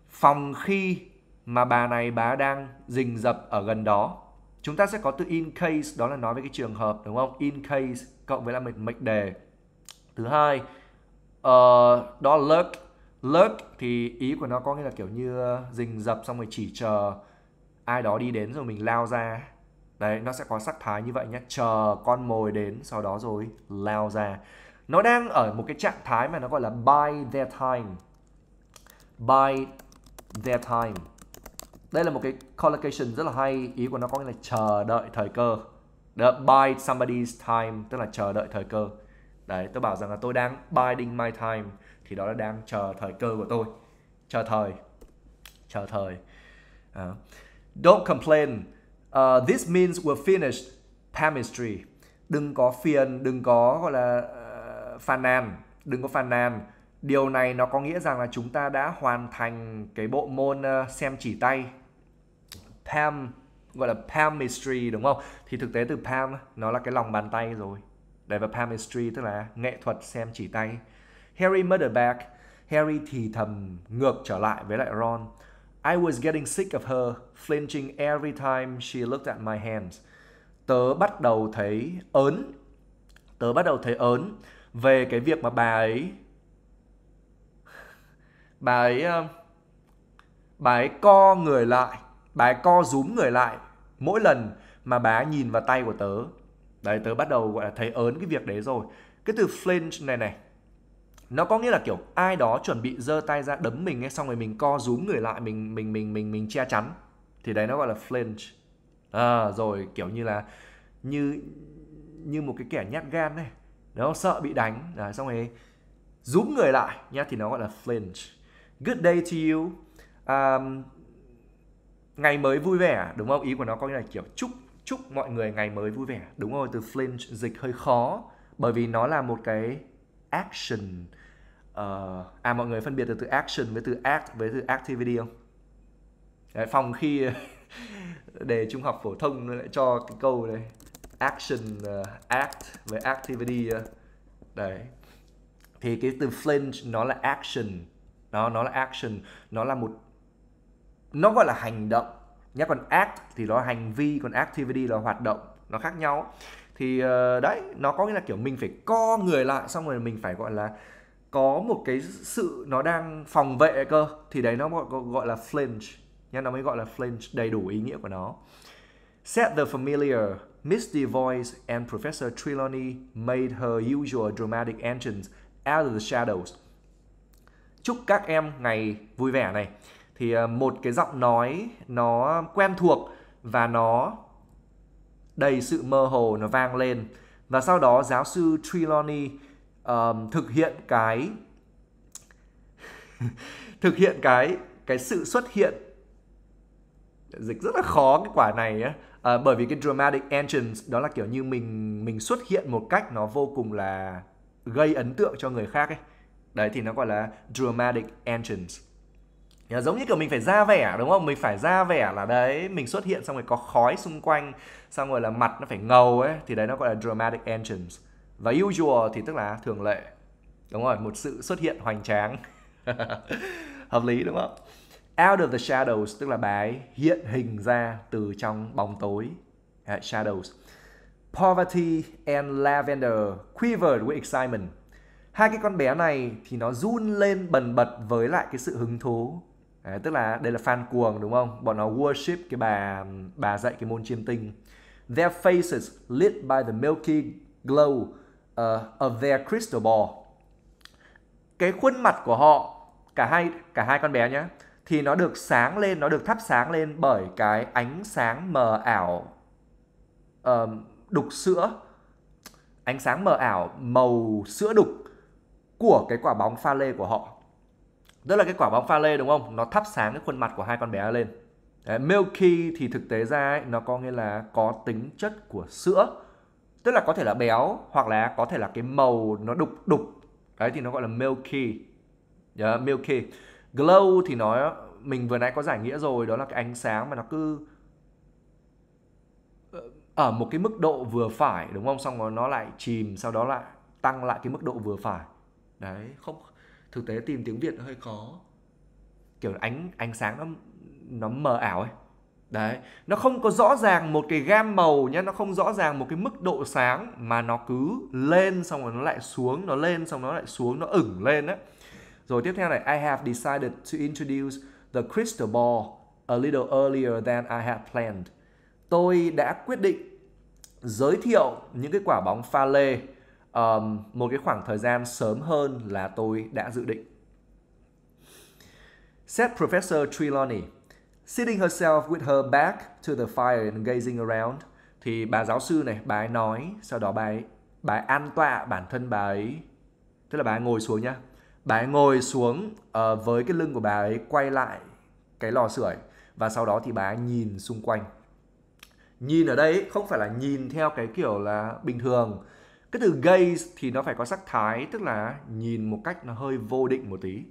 phòng khi mà bà này bà đang rình rập ở gần đó chúng ta sẽ có từ in case đó là nói về cái trường hợp đúng không in case cộng với là mệnh mệnh đề thứ hai uh, đó là lurk lurk thì ý của nó có nghĩa là kiểu như ờ, rình dập xong rồi chỉ chờ ai đó đi đến rồi mình lao ra đấy nó sẽ có sắc thái như vậy nhé chờ con mồi đến sau đó rồi lao ra nó đang ở một cái trạng thái mà nó gọi là by their time by their time đây là một cái collocation rất là hay ý của nó có nghĩa là chờ đợi thời cơ The by somebody's time tức là chờ đợi thời cơ đấy tôi bảo rằng là tôi đang biding my time thì đó là đang chờ thời cơ của tôi chờ thời chờ thời à. don't complain uh, this means we're finished palmistry đừng có phiền đừng có gọi là uh, phàn nàn đừng có phàn nàn điều này nó có nghĩa rằng là chúng ta đã hoàn thành cái bộ môn uh, xem chỉ tay palm gọi là palmistry đúng không thì thực tế từ palm nó là cái lòng bàn tay rồi đây và palmistry tức là nghệ thuật xem chỉ tay. Harry mutter back. Harry thì thầm ngược trở lại với lại Ron. I was getting sick of her, flinching every time she looked at my hands. Tớ bắt đầu thấy ớn. Tớ bắt đầu thấy ớn về cái việc mà bà ấy bà ấy ờ, bà ấy co người lại, bà ấy co rúm người lại mỗi lần mà bà ấy nhìn vào tay của tớ Đấy tớ bắt đầu gọi là thấy ớn cái việc đấy rồi Cái từ flinch này này nó có nghĩa là kiểu ai đó chuẩn bị giơ tay ra đấm mình ấy, xong rồi mình co rúm người lại mình mình mình mình mình che chắn thì đấy nó gọi là flinch à, rồi kiểu như là như như một cái kẻ nhát gan này nó sợ bị đánh à, xong rồi rúm người lại nhá thì nó gọi là flinch good day to you um, ngày mới vui vẻ đúng không ý của nó có nghĩa là kiểu chúc chúc mọi người ngày mới vui vẻ đúng rồi từ flinch dịch hơi khó bởi vì nó là một cái action uh, à mọi người phân biệt được từ action với từ act với từ activity không Đấy, phòng khi đề trung học phổ thông lại cho cái câu đây action uh, act với activity uh. đấy thì cái từ flinch nó là action nó nó là action nó là một nó gọi là hành động nhé còn act thì nó hành vi còn activity là hoạt động nó khác nhau thì uh, đấy nó có nghĩa là kiểu mình phải co người lại xong rồi mình phải gọi là có một cái sự nó đang phòng vệ cơ thì đấy nó gọi, gọi là flinch nhá nó mới gọi là flinch đầy đủ ý nghĩa của nó set the familiar, misty voice and Professor Trelawney made her usual dramatic entrance out of the shadows. Chúc các em ngày vui vẻ này thì à, một cái giọng nói nó quen thuộc và nó đầy sự mơ hồ nó vang lên và sau đó giáo sư Trelawney um, thực hiện cái thực hiện cái cái sự xuất hiện dịch rất là khó cái quả này á à, bởi vì cái dramatic entrance đó là kiểu như mình mình xuất hiện một cách nó vô cùng là gây ấn tượng cho người khác ấy đấy thì nó gọi là dramatic entrance giống như kiểu mình phải ra vẻ đúng không mình phải ra vẻ là đấy mình xuất hiện xong rồi có khói xung quanh xong rồi là mặt nó phải ngầu ấy thì đấy nó gọi là dramatic entrance và usual thì tức là thường lệ đúng rồi một sự xuất hiện hoành tráng hợp lý đúng không out of the shadows tức là bà hiện hình ra từ trong bóng tối shadows poverty and lavender quivered with excitement hai cái con bé này thì nó run lên bần bật với lại cái sự hứng thú Đấy, tức là đây là fan cuồng đúng không? Bọn nó worship cái bà bà dạy cái môn chiêm tinh. Their faces lit by the milky glow uh, of their crystal ball. Cái khuôn mặt của họ cả hai cả hai con bé nhá, thì nó được sáng lên, nó được thắp sáng lên bởi cái ánh sáng mờ ảo uh, đục sữa, ánh sáng mờ ảo màu sữa đục của cái quả bóng pha lê của họ đó là cái quả bóng pha lê đúng không nó thắp sáng cái khuôn mặt của hai con bé lên Đấy, milky thì thực tế ra ấy, nó có nghĩa là có tính chất của sữa tức là có thể là béo hoặc là có thể là cái màu nó đục đục đấy thì nó gọi là milky yeah, milky glow thì nói mình vừa nãy có giải nghĩa rồi đó là cái ánh sáng mà nó cứ ờ, ở một cái mức độ vừa phải đúng không xong rồi nó lại chìm sau đó lại tăng lại cái mức độ vừa phải đấy không thực tế tìm tiếng việt hơi khó kiểu ánh ánh sáng nó nó mờ ảo ấy đấy nó không có rõ ràng một cái gam màu nhá nó không rõ ràng một cái mức độ sáng mà nó cứ lên xong rồi nó lại xuống nó lên xong nó lại xuống nó ửng lên á rồi tiếp theo này I have decided to introduce the crystal ball a little earlier than I had planned tôi đã quyết định giới thiệu những cái quả bóng pha lê um, một cái khoảng thời gian sớm hơn là tôi đã dự định. Said Professor Trelawney, sitting herself with her back to the fire and gazing around. Thì bà giáo sư này, bà ấy nói, sau đó bà ấy, bà ấy an tọa bản thân bà ấy, tức là bà ấy ngồi xuống nhá. Bà ấy ngồi xuống uh, với cái lưng của bà ấy quay lại cái lò sưởi và sau đó thì bà ấy nhìn xung quanh nhìn ở đây không phải là nhìn theo cái kiểu là bình thường cái từ gaze thì nó phải có sắc thái tức là nhìn một cách nó hơi vô định một tí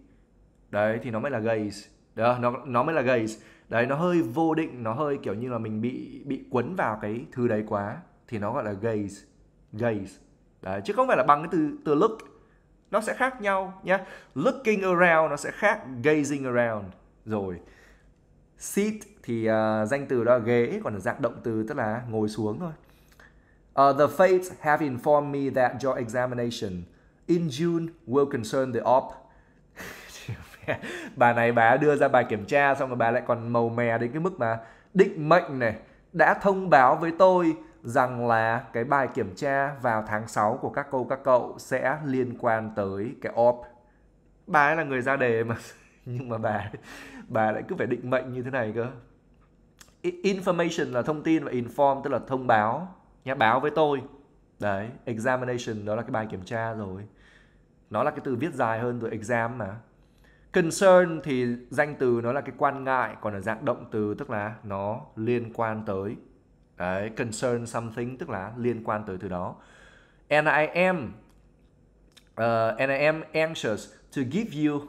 đấy thì nó mới là gaze đó nó nó mới là gaze đấy nó hơi vô định nó hơi kiểu như là mình bị bị quấn vào cái thứ đấy quá thì nó gọi là gaze gaze đấy chứ không phải là bằng cái từ từ look nó sẽ khác nhau nhé looking around nó sẽ khác gazing around rồi seat thì uh, danh từ đó là ghế còn là dạng động từ tức là ngồi xuống thôi Uh, the fates have informed me that your examination in June will concern the op. bà này bà đưa ra bài kiểm tra xong rồi bà lại còn màu mè đến cái mức mà định mệnh này đã thông báo với tôi rằng là cái bài kiểm tra vào tháng 6 của các cô các cậu sẽ liên quan tới cái op. Bà ấy là người ra đề mà nhưng mà bà bà lại cứ phải định mệnh như thế này cơ. Information là thông tin và inform tức là thông báo nhá báo với tôi đấy examination đó là cái bài kiểm tra rồi nó là cái từ viết dài hơn rồi exam mà concern thì danh từ nó là cái quan ngại còn ở dạng động từ tức là nó liên quan tới đấy concern something tức là liên quan tới từ đó and I am uh, ờ, and I am anxious to give you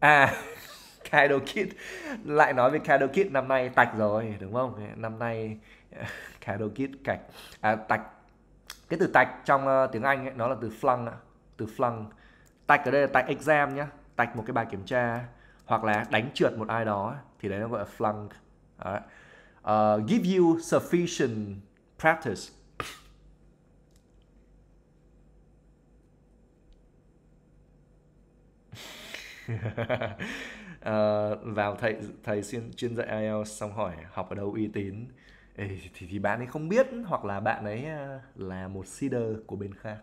à Kaido Kid lại nói về Kaido Kid năm nay tạch rồi đúng không năm nay Cattle Kid cạch à, tạch cái từ tạch trong uh, tiếng Anh ấy, nó là từ flung từ flung tạch ở đây là tạch exam nhá tạch một cái bài kiểm tra hoặc là đánh trượt một ai đó thì đấy nó gọi là flunk Uh, ờ, give you sufficient practice uh, vào thầy thầy chuyên chuyên dạy IELTS xong hỏi học ở đâu uy tín thì thì bạn ấy không biết hoặc là bạn ấy à, là một seeder của bên khác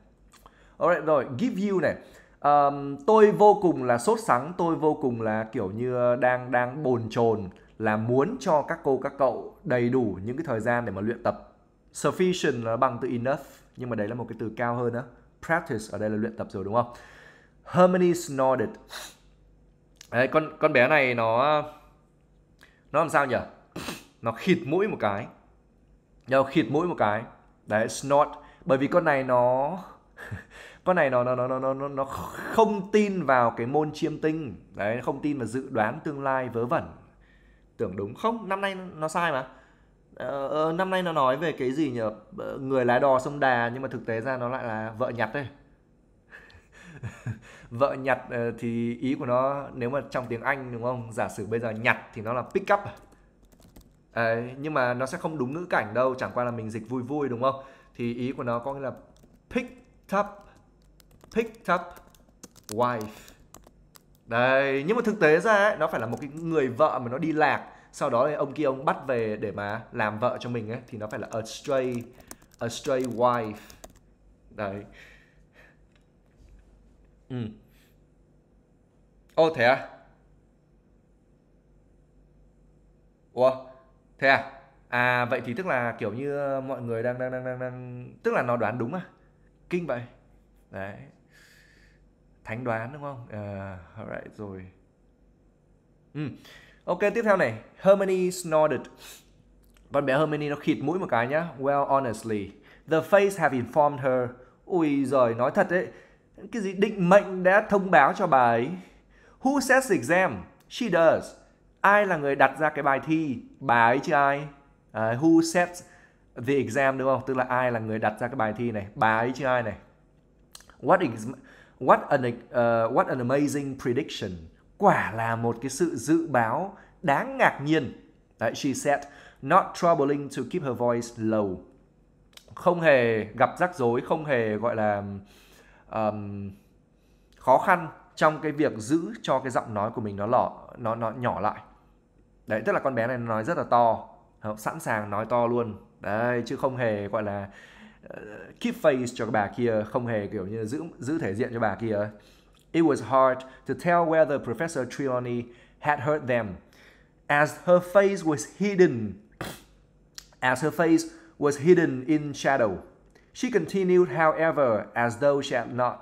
Alright rồi give you này um, tôi vô cùng là sốt sắng tôi vô cùng là kiểu như ờ, đang đang bồn chồn là muốn cho các cô các cậu đầy đủ những cái thời gian để mà luyện tập sufficient là bằng từ enough nhưng mà đấy là một cái từ cao hơn đó practice ở đây là luyện tập rồi đúng không Harmony snorted đấy, con con bé này nó nó làm sao nhỉ nó khịt mũi một cái nhau khịt mũi một cái đấy snort bởi vì con này nó con này nó nó nó nó nó nó không tin vào cái môn chiêm tinh đấy không tin vào dự đoán tương lai vớ vẩn tưởng đúng không năm nay nó sai mà ờ, ờ năm nay nó nói về cái gì nhở ờ, người lái đò sông đà nhưng mà thực tế ra nó lại là vợ nhặt đây vợ nhặt ờ, thì ý của nó nếu mà trong tiếng anh đúng không giả sử bây giờ nhặt thì nó là pick up à? Đấy, nhưng mà nó sẽ không đúng ngữ cảnh đâu chẳng qua là mình dịch vui vui đúng không thì ý của nó có nghĩa là picked up picked up wife đấy nhưng mà thực tế ra ấy, nó phải là một cái người vợ mà nó đi lạc sau đó ông kia ông bắt về để mà làm vợ cho mình ấy thì nó phải là a stray a stray wife đấy ừ ô thế à Ủa, thế à à vậy thì tức là kiểu như ờ, mọi người đang đang đang đang, đang... tức là nó đoán đúng à kinh vậy đấy thánh đoán đúng không à, alright rồi ừ. ok tiếp theo này Hermione snorted con bé Hermione nó khịt mũi một cái nhá well honestly the face have informed her ui giời nói thật đấy cái gì định mệnh đã thông báo cho bà ấy who sets the exam she does ai là người đặt ra cái bài thi bà ấy chứ ai à, who sets the exam đúng không tức là ai là người đặt ra cái bài thi này bà ấy chứ ai này what is what an uh, what an amazing prediction quả là một cái sự dự báo đáng ngạc nhiên Đấy, she said not troubling to keep her voice low không hề gặp rắc rối không hề gọi là um, khó khăn trong cái việc giữ cho cái giọng nói của mình nó lọ, nó nó nhỏ lại đấy tức là con bé này nói rất là to sẵn sàng nói to luôn đấy chứ không hề gọi là ờ, keep face cho bà kia không hề kiểu như giữ giữ thể diện cho bà kia It was hard to tell whether Professor Trelawney had heard them as her face was hidden as her face was hidden in shadow. She continued, however, as though she had not.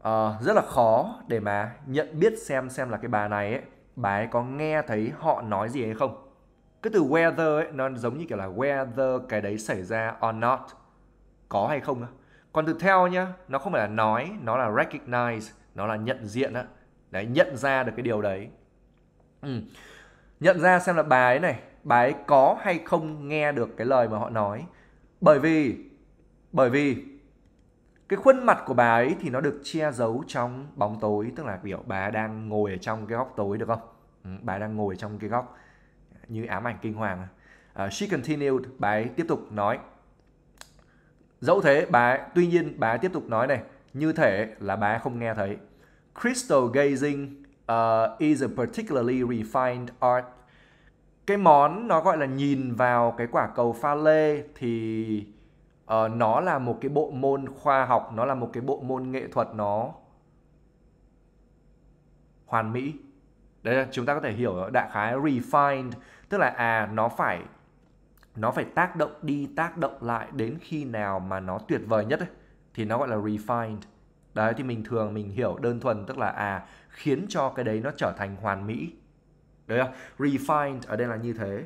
Uh, rất là khó để mà nhận biết xem xem là cái bà này ấy, bà ấy có nghe thấy họ nói gì hay không cái từ whether ấy nó giống như kiểu là whether cái đấy xảy ra or not có hay không còn từ theo nhá nó không phải là nói nó là recognize nó là nhận diện á đấy nhận ra được cái điều đấy ừ. nhận ra xem là bà ấy này bà ấy có hay không nghe được cái lời mà họ nói bởi vì bởi vì cái khuôn mặt của bà ấy thì nó được che giấu trong bóng tối tức là biểu bà đang ngồi ở trong cái góc tối được không ừ, bà đang ngồi trong cái góc như ám ảnh kinh hoàng uh, she continued bà ấy tiếp tục nói dẫu thế bà ấy, tuy nhiên bà ấy tiếp tục nói này như thể là bà ấy không nghe thấy crystal gazing uh, is a particularly refined art cái món nó gọi là nhìn vào cái quả cầu pha lê thì uh, nó là một cái bộ môn khoa học nó là một cái bộ môn nghệ thuật nó hoàn mỹ đấy là chúng ta có thể hiểu đại khái refined tức là à nó phải nó phải tác động đi tác động lại đến khi nào mà nó tuyệt vời nhất ấy, thì nó gọi là refined đấy thì mình thường mình hiểu đơn thuần tức là à khiến cho cái đấy nó trở thành hoàn mỹ đấy không? refined ở đây là như thế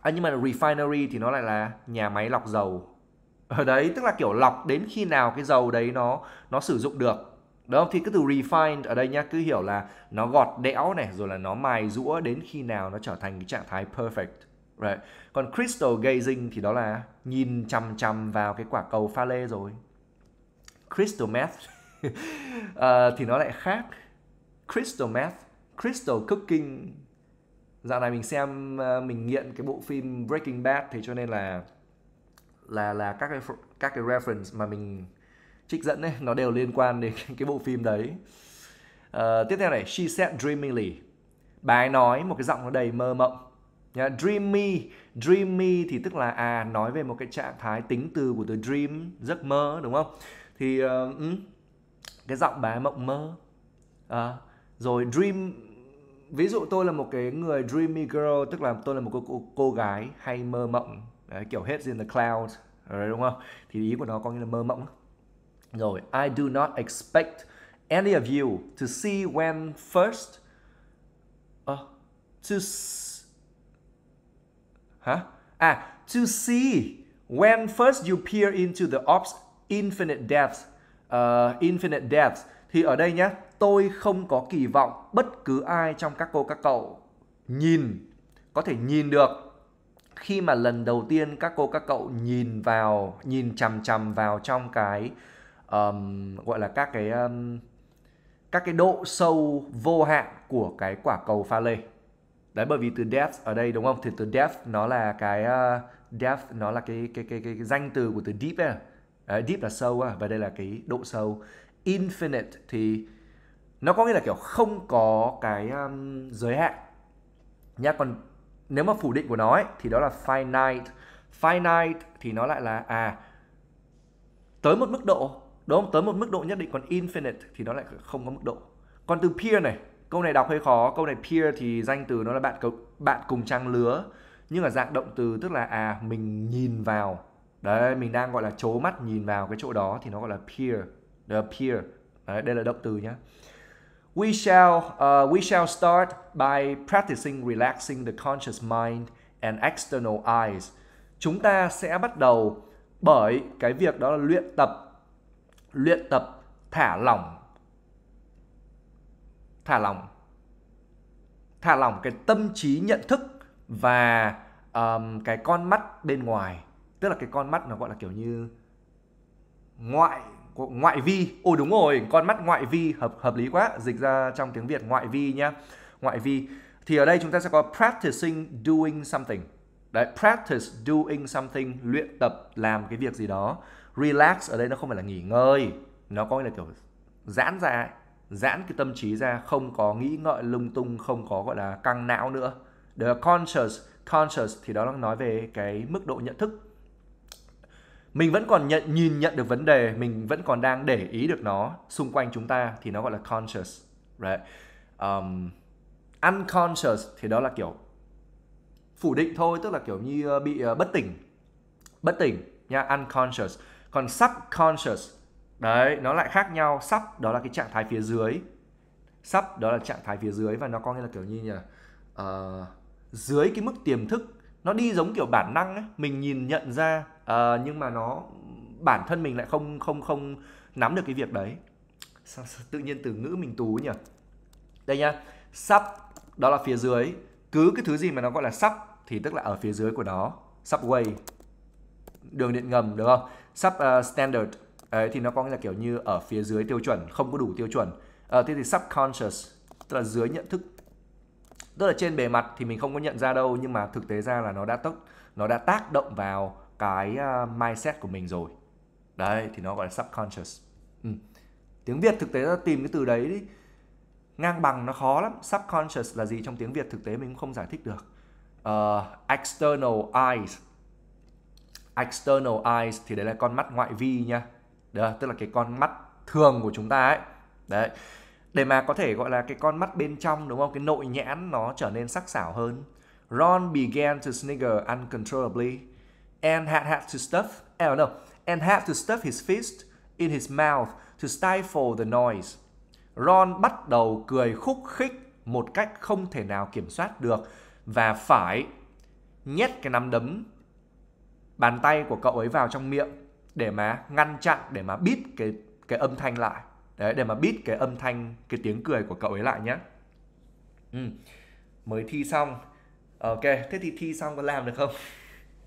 à, nhưng mà refinery thì nó lại là nhà máy lọc dầu ở ờ, đấy tức là kiểu lọc đến khi nào cái dầu đấy nó nó sử dụng được đúng không thì cái từ refine ở đây nhá cứ hiểu là nó gọt đẽo này rồi là nó mài rũa đến khi nào nó trở thành cái trạng thái perfect right còn crystal gazing thì đó là nhìn chằm chằm vào cái quả cầu pha lê rồi crystal meth uh, thì nó lại khác crystal meth crystal cooking dạo này mình xem uh, mình nghiện cái bộ phim breaking bad thế cho nên là là là các cái các cái reference mà mình trích dẫn ấy nó đều liên quan đến cái bộ phim đấy uh, tiếp theo này she said dreamily bà ấy nói một cái giọng nó đầy mơ mộng nhá dreamy dreamy thì tức là à nói về một cái trạng thái tính từ của từ dream giấc mơ đúng không thì uh, cái giọng bà ấy mộng mơ à, rồi dream ví dụ tôi là một cái người dreamy girl tức là tôi là một cô, cô, cô gái hay mơ mộng Đấy, kiểu hết in the cloud Đấy, đúng không? Thì ý của nó có nghĩa là mơ mộng. Rồi, I do not expect any of you to see when first uh, to hả? Huh? À, to see when first you peer into the orb's infinite depths, uh, infinite depths. Thì ở đây nhá, tôi không có kỳ vọng bất cứ ai trong các cô các cậu nhìn có thể nhìn được khi mà lần đầu tiên các cô các cậu nhìn vào nhìn chằm chằm vào trong cái um, gọi là các cái um, các cái độ sâu vô hạn của cái quả cầu pha lê đấy bởi vì từ depth ở đây đúng không thì từ depth nó là cái uh, depth nó là cái cái cái cái, cái danh từ của từ deep ấy. Uh, deep là sâu à, và đây là cái độ sâu infinite thì nó có nghĩa là kiểu không có cái um, giới hạn nhá còn nếu mà phủ định của nó ấy, thì đó là finite finite thì nó lại là à tới một mức độ đúng không tới một mức độ nhất định còn infinite thì nó lại không có mức độ còn từ peer này câu này đọc hơi khó câu này peer thì danh từ nó là bạn bạn cùng trang lứa nhưng là dạng động từ tức là à mình nhìn vào đấy mình đang gọi là chố mắt nhìn vào cái chỗ đó thì nó gọi là peer là peer đấy đây là động từ nhá we shall uh, we shall start by practicing relaxing the conscious mind and external eyes. Chúng ta sẽ bắt đầu bởi cái việc đó là luyện tập luyện tập thả lỏng thả lỏng thả lỏng cái tâm trí nhận thức và um, cái con mắt bên ngoài tức là cái con mắt nó gọi là kiểu như ngoại ngoại vi ôi đúng rồi con mắt ngoại vi hợp hợp lý quá dịch ra trong tiếng việt ngoại vi nhá ngoại vi thì ở đây chúng ta sẽ có practicing doing something đấy practice doing something luyện tập làm cái việc gì đó relax ở đây nó không phải là nghỉ ngơi nó có nghĩa là kiểu giãn ra giãn cái tâm trí ra không có nghĩ ngợi lung tung không có gọi là căng não nữa the conscious conscious thì đó là nói về cái mức độ nhận thức mình vẫn còn nhận nhìn nhận được vấn đề mình vẫn còn đang để ý được nó xung quanh chúng ta thì nó gọi là conscious right um, unconscious thì đó là kiểu phủ định thôi tức là kiểu như ờ, bị ờ, bất tỉnh bất tỉnh nha unconscious còn subconscious đấy nó lại khác nhau sub đó là cái trạng thái phía dưới sub đó là trạng thái phía dưới và nó có nghĩa là kiểu như là uh, ờ, dưới cái mức tiềm thức nó đi giống kiểu bản năng ấy mình nhìn nhận ra uh, nhưng mà nó bản thân mình lại không không không nắm được cái việc đấy sao, sao tự nhiên từ ngữ mình tú nhỉ đây nhá sắp đó là phía dưới cứ cái thứ gì mà nó gọi là sắp thì tức là ở phía dưới của nó subway đường điện ngầm được không sub uh, standard ấy thì nó có nghĩa là kiểu như ở phía dưới tiêu chuẩn không có đủ tiêu chuẩn uh, thế thì subconscious tức là dưới nhận thức tức là trên bề mặt thì mình không có nhận ra đâu nhưng mà thực tế ra là nó đã tốc nó đã tác động vào cái à, mindset của mình rồi đấy thì nó gọi là subconscious ừ. tiếng việt thực tế ra tìm cái từ đấy đi ngang bằng nó khó lắm subconscious là gì trong tiếng việt thực tế mình cũng không giải thích được uh, external eyes external eyes thì đấy là con mắt ngoại vi nha Đó, tức là cái con mắt thường của chúng ta ấy đấy để mà có thể gọi là cái con mắt bên trong đúng không cái nội nhãn nó trở nên sắc sảo hơn Ron began to snigger uncontrollably and had had to stuff I à, don't know and had to stuff his fist in his mouth to stifle the noise Ron bắt đầu cười khúc khích một cách không thể nào kiểm soát được và phải nhét cái nắm đấm bàn tay của cậu ấy vào trong miệng để mà ngăn chặn để mà bít cái cái âm thanh lại đấy để mà beat cái âm thanh cái tiếng cười của cậu ấy lại nhé ừ. mới thi xong ok thế thì thi xong có làm được không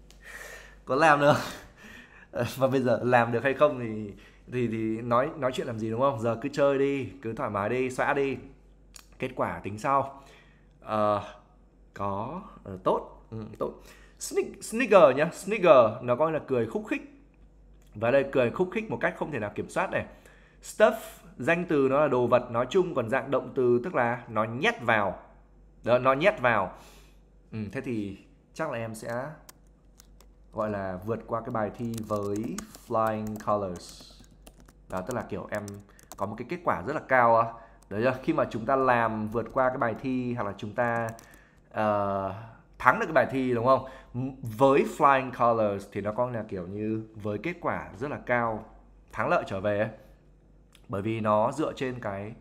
có làm được và ờ, bây giờ làm được hay không thì thì thì nói nói chuyện làm gì đúng không giờ cứ chơi đi cứ thoải mái đi xóa đi kết quả tính sau uh, có uh, tốt ừ, tốt Snick, snicker nhá Snigger nó coi là cười khúc khích và đây cười khúc khích một cách không thể nào kiểm soát này stuff danh từ nó là đồ vật nói chung còn dạng động từ tức là nó nhét vào đó nó nhét vào ừ, thế thì chắc là em sẽ gọi là vượt qua cái bài thi với flying colors đó tức là kiểu em có một cái kết quả rất là cao đấy là khi mà chúng ta làm vượt qua cái bài thi hoặc là chúng ta uh, thắng được cái bài thi đúng không với flying colors thì nó có là kiểu như với kết quả rất là cao thắng lợi trở về ấy bởi vì nó dựa trên cái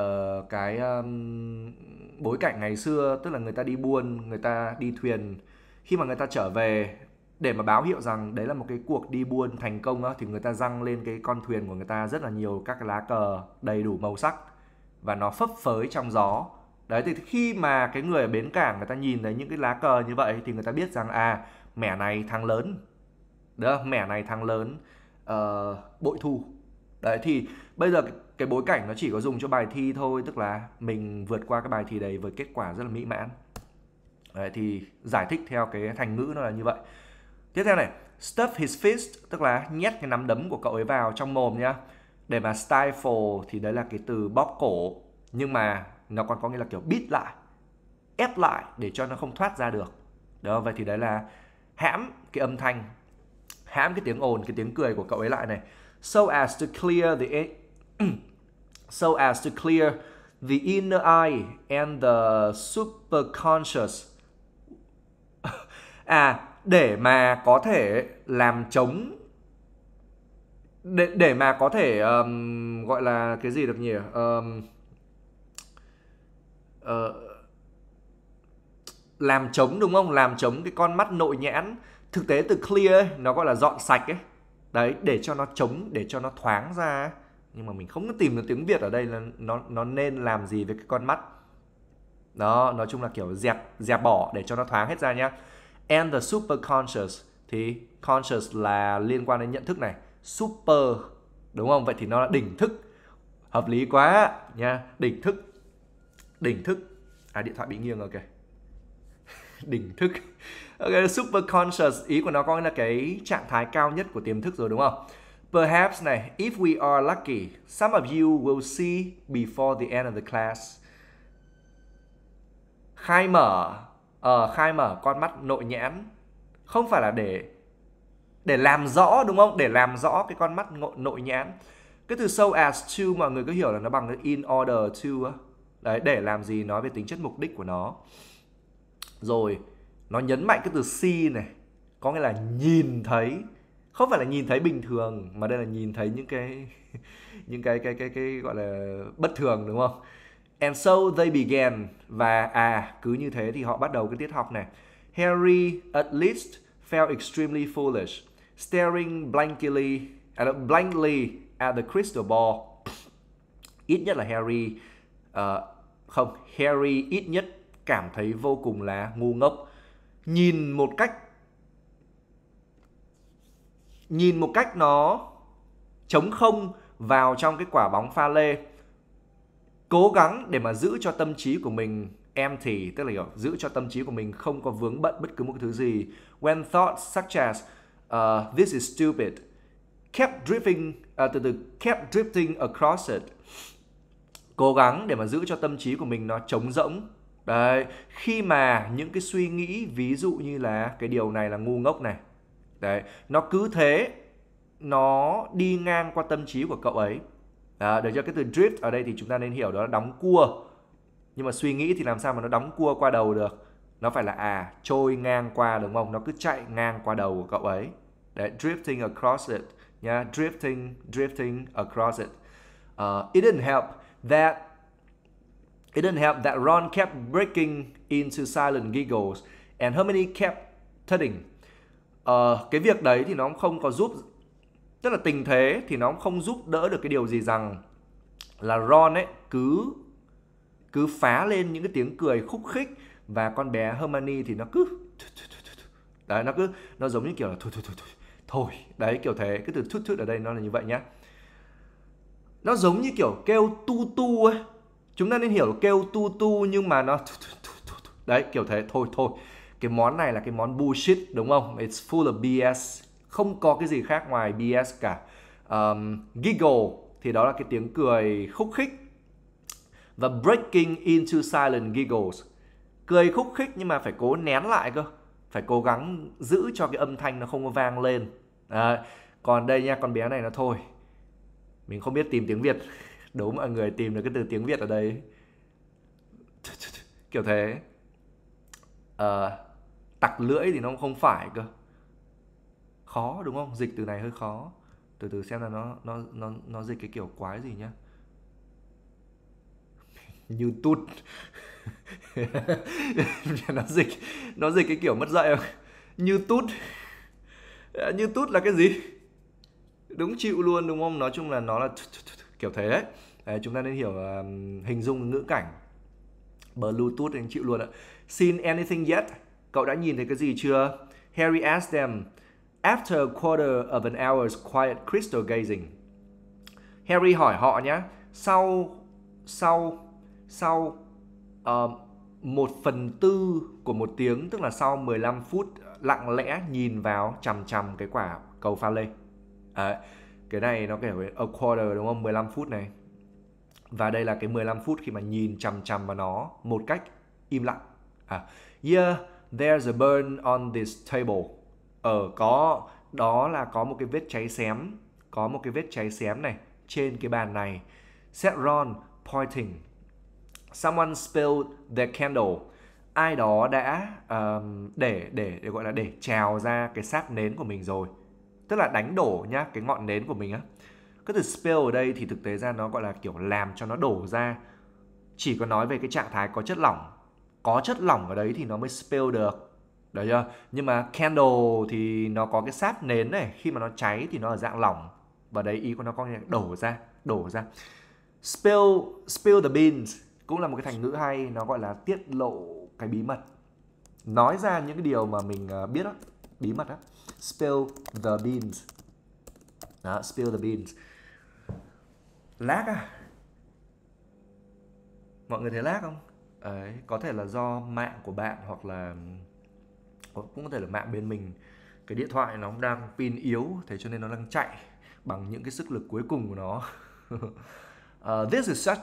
uh, cái um, bối cảnh ngày xưa tức là người ta đi buôn người ta đi thuyền khi mà người ta trở về để mà báo hiệu rằng đấy là một cái cuộc đi buôn thành công đó, thì người ta răng lên cái con thuyền của người ta rất là nhiều các lá cờ đầy đủ màu sắc và nó phấp phới trong gió đấy thì khi mà cái người ở bến cảng người ta nhìn thấy những cái lá cờ như vậy thì người ta biết rằng à mẻ này thằng lớn đó mẻ này thằng lớn uh, bội thu đấy thì bây giờ cái bối cảnh nó chỉ có dùng cho bài thi thôi tức là mình vượt qua cái bài thi đấy với kết quả rất là mỹ mãn đấy, thì giải thích theo cái thành ngữ nó là như vậy tiếp theo này stuff his fist tức là nhét cái nắm đấm của cậu ấy vào trong mồm nhá để mà stifle thì đấy là cái từ bóp cổ nhưng mà nó còn có nghĩa là kiểu bít lại ép lại để cho nó không thoát ra được đó vậy thì đấy là hãm cái âm thanh hãm cái tiếng ồn cái tiếng cười của cậu ấy lại này so as to clear the so as to clear the inner eye and the superconscious. à để mà có thể làm chống để để mà có thể um, gọi là cái gì được nhỉ? Um, uh, làm chống đúng không làm chống cái con mắt nội nhãn thực tế từ clear ấy, nó gọi là dọn sạch ấy đấy để cho nó trống để cho nó thoáng ra nhưng mà mình không có tìm được tiếng việt ở đây là nó nó nên làm gì với cái con mắt đó nói chung là kiểu dẹp dẹp bỏ để cho nó thoáng hết ra nhá and the super conscious thì conscious là liên quan đến nhận thức này super đúng không vậy thì nó là đỉnh thức hợp lý quá nha đỉnh thức đỉnh thức à điện thoại bị nghiêng rồi kìa đỉnh thức okay, super conscious ý của nó coi là cái trạng thái cao nhất của tiềm thức rồi đúng không? Perhaps này, if we are lucky, some of you will see before the end of the class. Khai mở, uh, khai mở con mắt nội nhãn, không phải là để để làm rõ đúng không? Để làm rõ cái con mắt nội nhãn. Cái từ so as to mọi người có hiểu là nó bằng in order to. Đấy, để làm gì nói về tính chất mục đích của nó. Rồi, nó nhấn mạnh cái từ see này có nghĩa là nhìn thấy không phải là nhìn thấy bình thường mà đây là nhìn thấy những cái những cái cái cái cái gọi là bất thường đúng không and so they began và à cứ như thế thì họ bắt đầu cái tiết học này Harry at least felt extremely foolish staring blankly at, à, blankly at the crystal ball ít nhất là Harry uh, không Harry ít nhất cảm thấy vô cùng là ngu ngốc nhìn một cách nhìn một cách nó chống không vào trong cái quả bóng pha lê cố gắng để mà giữ cho tâm trí của mình em thì tức là hiểu, giữ cho tâm trí của mình không có vướng bận bất cứ một thứ gì when thoughts such as uh, this is stupid kept drifting uh, từ từ kept drifting across it cố gắng để mà giữ cho tâm trí của mình nó trống rỗng Đấy, khi mà những cái suy nghĩ ví dụ như là cái điều này là ngu ngốc này. Đấy, nó cứ thế nó đi ngang qua tâm trí của cậu ấy. À, để cho cái từ drift ở đây thì chúng ta nên hiểu đó là đóng cua. Nhưng mà suy nghĩ thì làm sao mà nó đóng cua qua đầu được? Nó phải là à trôi ngang qua đúng không? Nó cứ chạy ngang qua đầu của cậu ấy. Đấy, drifting across it nhá, yeah, drifting drifting across it. Uh, it didn't help that It didn't help that Ron kept breaking into silent giggles and Hermione kept thudding. Uh, cái việc đấy thì nó không có giúp tức là tình thế thì nó không giúp đỡ được cái điều gì rằng là Ron ấy cứ cứ phá lên những cái tiếng cười khúc khích và con bé Hermione thì nó cứ đấy nó cứ nó giống như kiểu là thôi thôi thôi thôi thôi đấy kiểu thế cái từ thút thút ở đây nó là như vậy nhá nó giống như kiểu kêu tu tu ấy chúng ta nên hiểu kêu tu tu nhưng mà nó đấy kiểu thế thôi thôi cái món này là cái món bullshit đúng không it's full of bs không có cái gì khác ngoài bs cả um, giggle thì đó là cái tiếng cười khúc khích và breaking into silent giggles cười khúc khích nhưng mà phải cố nén lại cơ phải cố gắng giữ cho cái âm thanh nó không có vang lên à, còn đây nha con bé này nó thôi mình không biết tìm tiếng việt đố mọi người tìm được cái từ tiếng việt ở đây kiểu thế à, tặc lưỡi thì nó không phải cơ khó đúng không dịch từ này hơi khó từ từ xem là nó nó nó nó dịch cái kiểu quái gì nhá như tút nó dịch nó dịch cái kiểu mất dạy không như tút như tút là cái gì đúng chịu luôn đúng không nói chung là nó là kiểu thế đấy Đấy, chúng ta nên hiểu uh, hình dung ngữ cảnh Bluetooth anh chịu luôn ạ Seen anything yet? Cậu đã nhìn thấy cái gì chưa? Harry asked them After a quarter of an hour's quiet crystal gazing Harry hỏi họ nhé Sau Sau Sau uh, một phần tư của một tiếng Tức là sau 15 phút lặng lẽ nhìn vào chằm chằm cái quả cầu pha lê à, Cái này nó kể a quarter đúng không? 15 phút này và đây là cái 15 phút khi mà nhìn chằm chằm vào nó một cách im lặng à, yeah there's a burn on this table ở ờ, có đó là có một cái vết cháy xém có một cái vết cháy xém này trên cái bàn này said Ron pointing someone spilled the candle ai đó đã um, để để để gọi là để trào ra cái xác nến của mình rồi tức là đánh đổ nhá cái ngọn nến của mình á cái từ spill ở đây thì thực tế ra nó gọi là kiểu làm cho nó đổ ra. Chỉ có nói về cái trạng thái có chất lỏng. Có chất lỏng ở đấy thì nó mới spill được. Đấy chưa? Nhưng mà candle thì nó có cái sáp nến này, khi mà nó cháy thì nó ở dạng lỏng và đấy ý của nó có nghĩa đổ ra, đổ ra. Spill spill the beans cũng là một cái thành ngữ hay, nó gọi là tiết lộ cái bí mật. Nói ra những cái điều mà mình à, biết đó, bí mật đó. Spill the beans. Đó, spill the beans lát à mọi người thấy lát không ấy có thể là do mạng của bạn hoặc là cũng có thể là mạng bên mình cái điện thoại nó đang pin yếu thế cho nên nó đang chạy bằng những cái sức lực cuối cùng của nó uh, this is such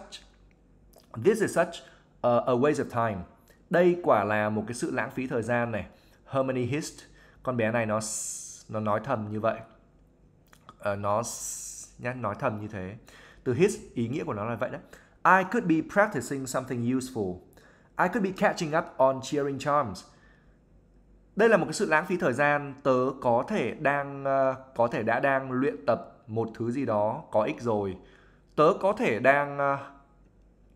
this is such a, a waste of time đây quả là một cái sự lãng phí thời gian này Harmony hissed con bé này nó nó nói thầm như vậy uh, nó nhá nói thầm như thế từ his ý nghĩa của nó là vậy đó. I could be practicing something useful I could be catching up on cheering charms đây là một cái sự lãng phí thời gian tớ có thể đang ờ, có thể đã đang luyện tập một thứ gì đó có ích rồi tớ có thể đang ờ,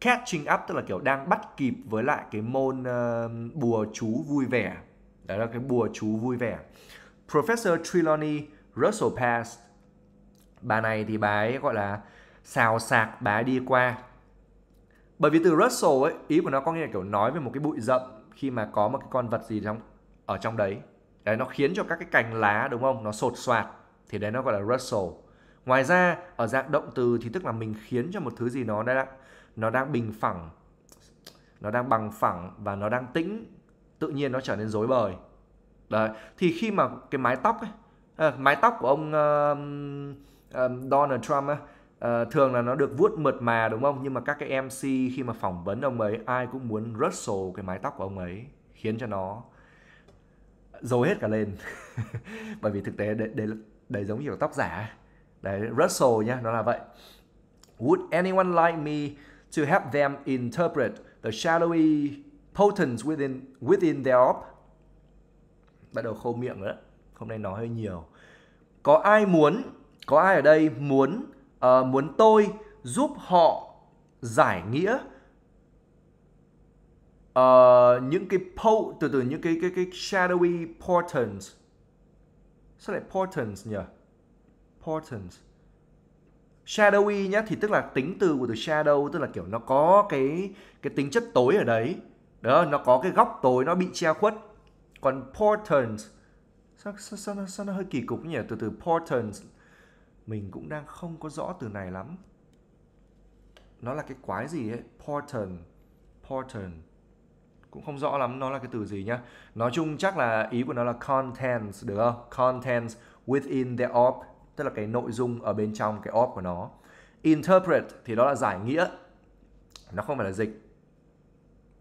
catching up tức là kiểu đang bắt kịp với lại cái môn uh, bùa chú vui vẻ Đó là cái bùa chú vui vẻ Professor Trelawney Russell Pass bà này thì bà ấy gọi là xào sạc bà đi qua bởi vì từ rustle ấy ý của nó có nghĩa là kiểu nói về một cái bụi rậm khi mà có một cái con vật gì trong ở trong đấy đấy nó khiến cho các cái cành lá đúng không nó sột soạt thì đấy nó gọi là rustle ngoài ra ở dạng động từ thì tức là mình khiến cho một thứ gì nó đang nó đang bình phẳng nó đang bằng phẳng và nó đang tĩnh tự nhiên nó trở nên rối bời đấy thì khi mà cái mái tóc ấy à, mái tóc của ông uh, um, Donald Trump ấy, Ờ, thường là nó được vuốt mượt mà đúng không nhưng mà các cái MC khi mà phỏng vấn ông ấy ai cũng muốn rustle cái mái tóc của ông ấy khiến cho nó dối hết cả lên bởi vì thực tế đấy, đấy, đấy giống như tóc giả đấy rustle nhá nó là vậy would anyone like me to help them interpret the shadowy potence within within their orb bắt đầu khô miệng rồi đó hôm nay nói hơi nhiều có ai muốn có ai ở đây muốn uh, muốn tôi giúp họ giải nghĩa uh, những cái po từ từ những cái cái cái shadowy portents sao lại portents nhỉ portents shadowy nhá thì tức là tính từ của từ shadow tức là kiểu nó có cái cái tính chất tối ở đấy đó nó có cái góc tối nó bị che khuất còn portents sao, sao, sao, sao nó hơi kỳ cục nhỉ từ từ portents mình cũng đang không có rõ từ này lắm nó là cái quái gì ấy portent portent cũng không rõ lắm nó là cái từ gì nhá nói chung chắc là ý của nó là contents được không contents within the orb tức là cái nội dung ở bên trong cái orb của nó interpret thì đó là giải nghĩa nó không phải là dịch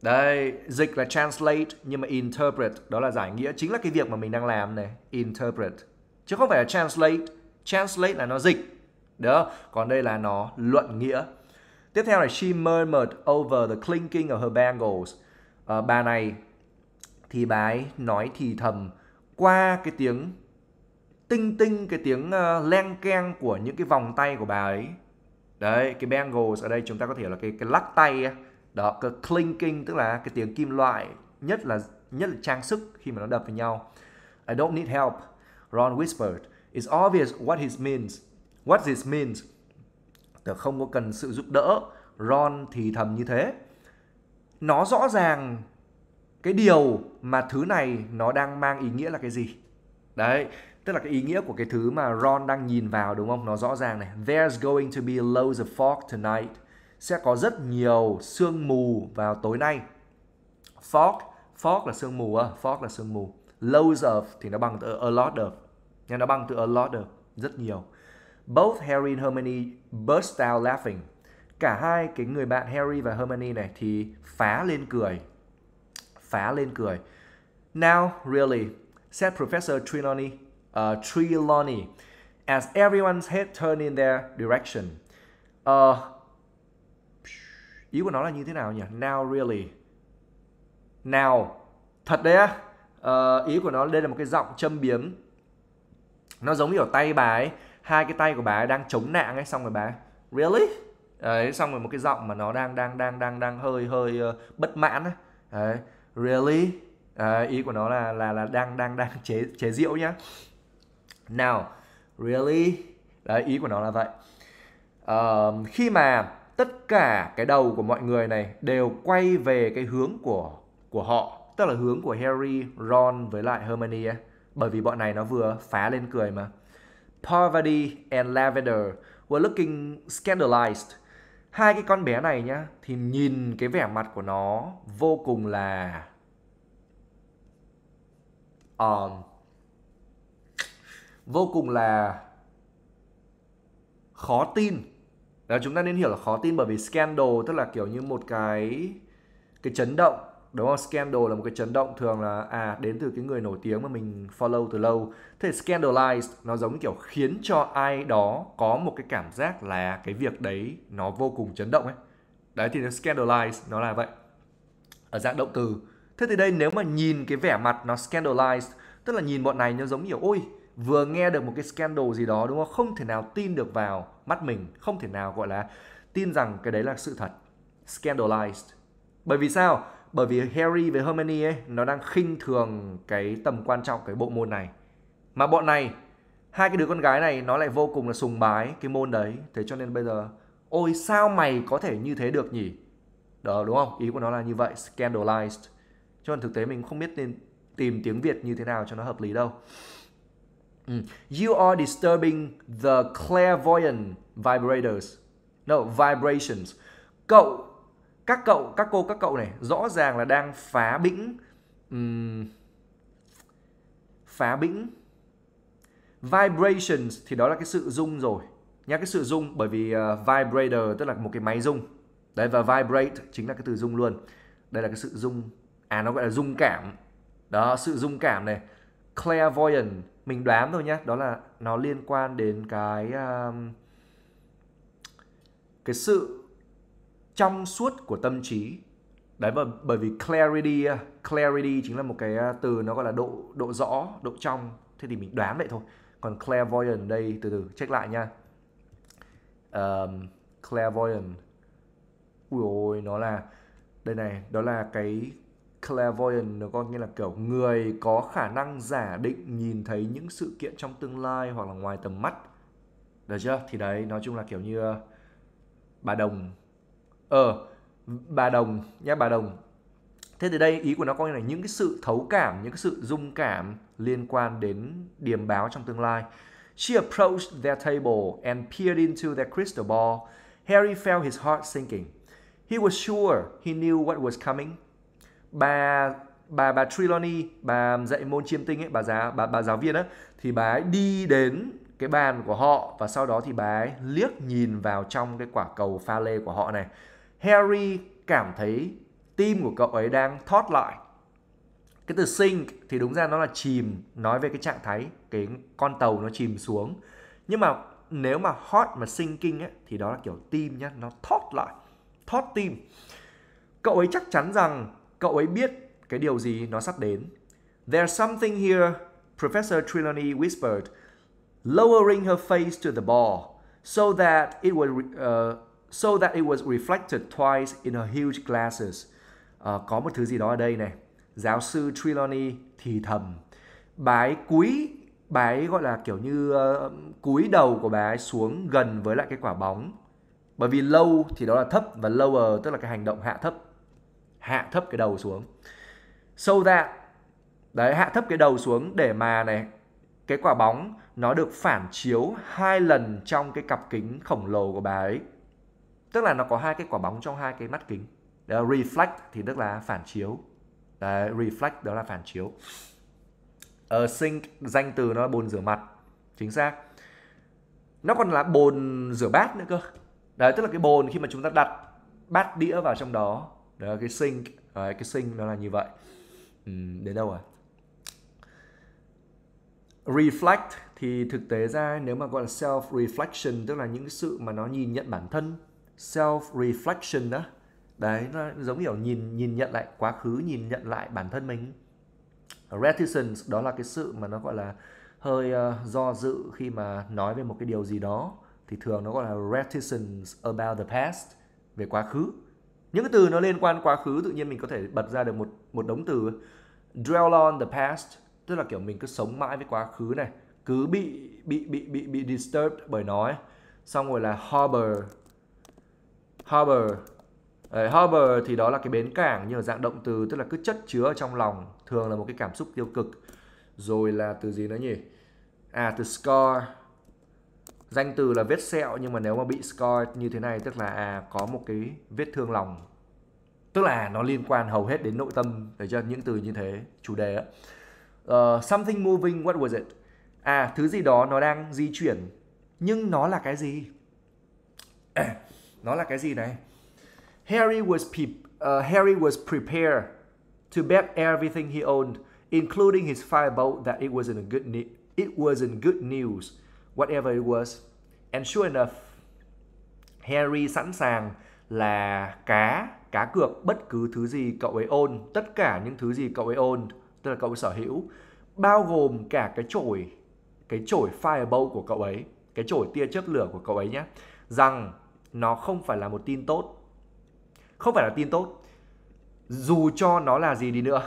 đây dịch là translate nhưng mà interpret đó là giải nghĩa chính là cái việc mà mình đang làm này interpret chứ không phải là translate translate là nó dịch đó còn đây là nó luận nghĩa tiếp theo là she murmured over the clinking of her bangles à, bà này thì bà ấy nói thì thầm qua cái tiếng tinh tinh cái tiếng uh, ờ, len keng của những cái vòng tay của bà ấy đấy cái bangles ở đây chúng ta có thể là cái cái lắc tay đó cái clinking tức là cái tiếng kim loại nhất là nhất là trang sức khi mà nó đập với nhau I don't need help Ron whispered It's obvious what he means. What this means. Tớ không có cần sự giúp đỡ. Ron thì thầm như thế. Nó rõ ràng cái điều mà thứ này nó đang mang ý nghĩa là cái gì. Đấy, tức là cái ý nghĩa của cái thứ mà Ron đang nhìn vào đúng không? Nó rõ ràng này. There's going to be loads of fog tonight. Sẽ có rất nhiều sương mù vào tối nay. Fog, fog là sương mù à, fog là sương mù. Loads of thì nó bằng a lot of nên nó bằng từ a lot được rất nhiều. Both Harry and Hermione burst out laughing. Cả hai cái người bạn Harry và Hermione này thì phá lên cười. Phá lên cười. Now, really, said Professor Trelawney, uh, Trelawney, as everyone's head turned in their direction. Uh, ý của nó là như thế nào nhỉ? Now, really. Now, thật đấy á. Uh, ý của nó đây là một cái giọng châm biếm nó giống như ở tay bà ấy hai cái tay của bà ấy đang chống nạn ấy xong rồi bà ấy, really đấy xong rồi một cái giọng mà nó đang đang đang đang đang hơi hơi uh, bất mãn ấy. đấy really đấy, ý của nó là là là đang đang đang chế chế rượu nhá nào really đấy ý của nó là vậy uh, khi mà tất cả cái đầu của mọi người này đều quay về cái hướng của của họ tức là hướng của Harry, Ron với lại Hermione ấy bởi vì bọn này nó vừa phá lên cười mà. Parvati and Lavender were looking scandalized. Hai cái con bé này nhá, thì nhìn cái vẻ mặt của nó vô cùng là um, vô cùng là khó tin. Đó, chúng ta nên hiểu là khó tin bởi vì scandal tức là kiểu như một cái cái chấn động đúng không scandal là một cái chấn động thường là à đến từ cái người nổi tiếng mà mình follow từ lâu thế scandalized nó giống kiểu khiến cho ai đó có một cái cảm giác là cái việc đấy nó vô cùng chấn động ấy đấy thì nó scandalized nó là vậy ở dạng động từ thế thì đây nếu mà nhìn cái vẻ mặt nó scandalized tức là nhìn bọn này nó giống kiểu ôi vừa nghe được một cái scandal gì đó đúng không không thể nào tin được vào mắt mình không thể nào gọi là tin rằng cái đấy là sự thật scandalized bởi vì sao bởi vì Harry với Hermione ấy nó đang khinh thường cái tầm quan trọng cái bộ môn này mà bọn này hai cái đứa con gái này nó lại vô cùng là sùng bái cái môn đấy thế cho nên bây giờ ôi sao mày có thể như thế được nhỉ đó đúng không ý của nó là như vậy scandalized cho nên thực tế mình không biết nên tìm tiếng việt như thế nào cho nó hợp lý đâu ừ, You are disturbing the clairvoyant vibrators. No, vibrations. Cậu các cậu các cô các cậu này rõ ràng là đang phá bĩnh um, phá bĩnh vibrations thì đó là cái sự rung rồi nhá cái sự rung bởi vì uh, vibrator tức là một cái máy rung đấy và vibrate chính là cái từ rung luôn đây là cái sự rung à nó gọi là rung cảm đó sự rung cảm này clairvoyant mình đoán thôi nhé đó là nó liên quan đến cái um, cái sự trong suốt của tâm trí đấy và bởi vì clarity clarity chính là một cái à, từ nó gọi là độ độ rõ độ trong thế thì mình đoán vậy thôi còn clairvoyant đây từ từ check lại nha um, clairvoyant ui ôi nó là đây này đó là cái clairvoyant nó có nghĩa là kiểu người có khả năng giả định nhìn thấy những sự kiện trong tương lai hoặc là ngoài tầm mắt được chưa thì đấy nói chung là kiểu như à, bà đồng ờ bà đồng nhá bà đồng thế thì đây ý của nó coi là những cái sự thấu cảm những cái sự dung cảm liên quan đến điểm báo trong tương lai she approached their table and peered into their crystal ball harry felt his heart sinking he was sure he knew what was coming bà bà bà Trelawney bà dạy môn chiêm tinh ấy bà giáo bà bà giáo viên á thì bà ấy đi đến cái bàn của họ và sau đó thì bà ấy liếc nhìn vào trong cái quả cầu pha lê của họ này Harry cảm thấy tim của cậu ấy đang thoát lại. Cái từ sink thì đúng ra nó là chìm, nói về cái trạng thái cái con tàu nó chìm xuống. Nhưng mà nếu mà hot mà sinking ấy, thì đó là kiểu tim nhá, nó thoát lại, thoát tim. Cậu ấy chắc chắn rằng cậu ấy biết cái điều gì nó sắp đến. There's something here, Professor Trelawney whispered, lowering her face to the ball so that it would uh, so that it was reflected twice in her huge glasses. À, có một thứ gì đó ở đây này. Giáo sư Trelawney thì thầm. Bà ấy cúi, bà ấy gọi là kiểu như uh, cúi đầu của bà ấy xuống gần với lại cái quả bóng. Bởi vì lâu thì đó là thấp và lower tức là cái hành động hạ thấp. Hạ thấp cái đầu xuống. So that đấy hạ thấp cái đầu xuống để mà này cái quả bóng nó được phản chiếu hai lần trong cái cặp kính khổng lồ của bà ấy tức là nó có hai cái quả bóng trong hai cái mắt kính đó reflect thì tức là phản chiếu Đấy, reflect đó là phản chiếu uh, ờ, sink danh từ nó là bồn rửa mặt chính xác nó còn là bồn rửa bát nữa cơ đấy tức là cái bồn khi mà chúng ta đặt bát đĩa vào trong đó đó cái sink đấy, cái sink nó là như vậy ừ, đến đâu à? reflect thì thực tế ra nếu mà gọi là self reflection tức là những sự mà nó nhìn nhận bản thân self reflection đó đấy nó giống kiểu nhìn nhìn nhận lại quá khứ nhìn nhận lại bản thân mình reticence đó là cái sự mà nó gọi là hơi uh, do dự khi mà nói về một cái điều gì đó thì thường nó gọi là reticence about the past về quá khứ những cái từ nó liên quan quá khứ tự nhiên mình có thể bật ra được một một đống từ dwell on the past tức là kiểu mình cứ sống mãi với quá khứ này cứ bị bị bị bị bị disturbed bởi nó ấy. xong rồi là harbor harbor Đấy, harbor thì đó là cái bến cảng nhưng ở dạng động từ tức là cứ chất chứa ở trong lòng thường là một cái cảm xúc tiêu cực rồi là từ gì nữa nhỉ à từ scar danh từ là vết sẹo nhưng mà nếu mà bị scar như thế này tức là à có một cái vết thương lòng tức là à, nó liên quan hầu hết đến nội tâm để cho những từ như thế chủ đề á uh, something moving what was it à thứ gì đó nó đang di chuyển nhưng nó là cái gì nó là cái gì này? Harry was pe uh, Harry was prepared to bet everything he owned, including his fireball, that it wasn't a good it wasn't good news, whatever it was. And sure enough, Harry sẵn sàng là cá cá cược bất cứ thứ gì cậu ấy ôn tất cả những thứ gì cậu ấy ôn tức là cậu ấy sở hữu bao gồm cả cái chổi cái chổi fireball của cậu ấy cái chổi tia chớp lửa của cậu ấy nhé rằng nó không phải là một tin tốt không phải là tin tốt dù cho nó là gì đi nữa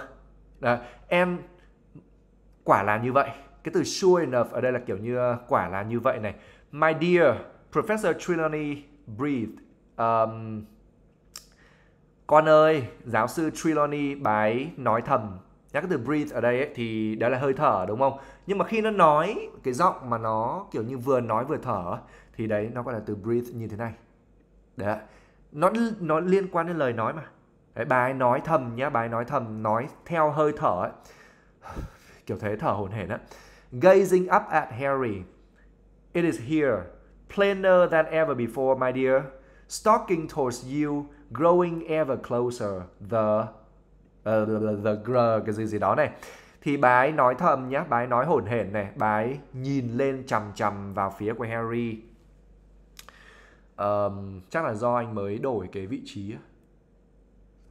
à, em quả là như vậy cái từ sure enough ở đây là kiểu như ờ, quả là như vậy này my dear professor Trelawney breathed um, con ơi giáo sư Trelawney bái nói thầm nhắc cái từ breathe ở đây ấy, thì đó là hơi thở đúng không nhưng mà khi nó nói cái giọng mà nó kiểu như vừa nói vừa thở thì đấy nó gọi là từ breathe như thế này đấy nó nó liên quan đến lời nói mà đấy, bà ấy nói thầm nhá bà ấy nói thầm nói theo hơi thở ấy. kiểu thế thở hồn hển á gazing up at Harry it is here plainer than ever before my dear stalking towards you growing ever closer the uh, ờ, the, the gr cái gì gì đó này thì bà ấy nói thầm nhá bà ấy nói hồn hển này bà ấy nhìn lên chằm chằm vào phía của Harry um, chắc là do anh mới đổi cái vị trí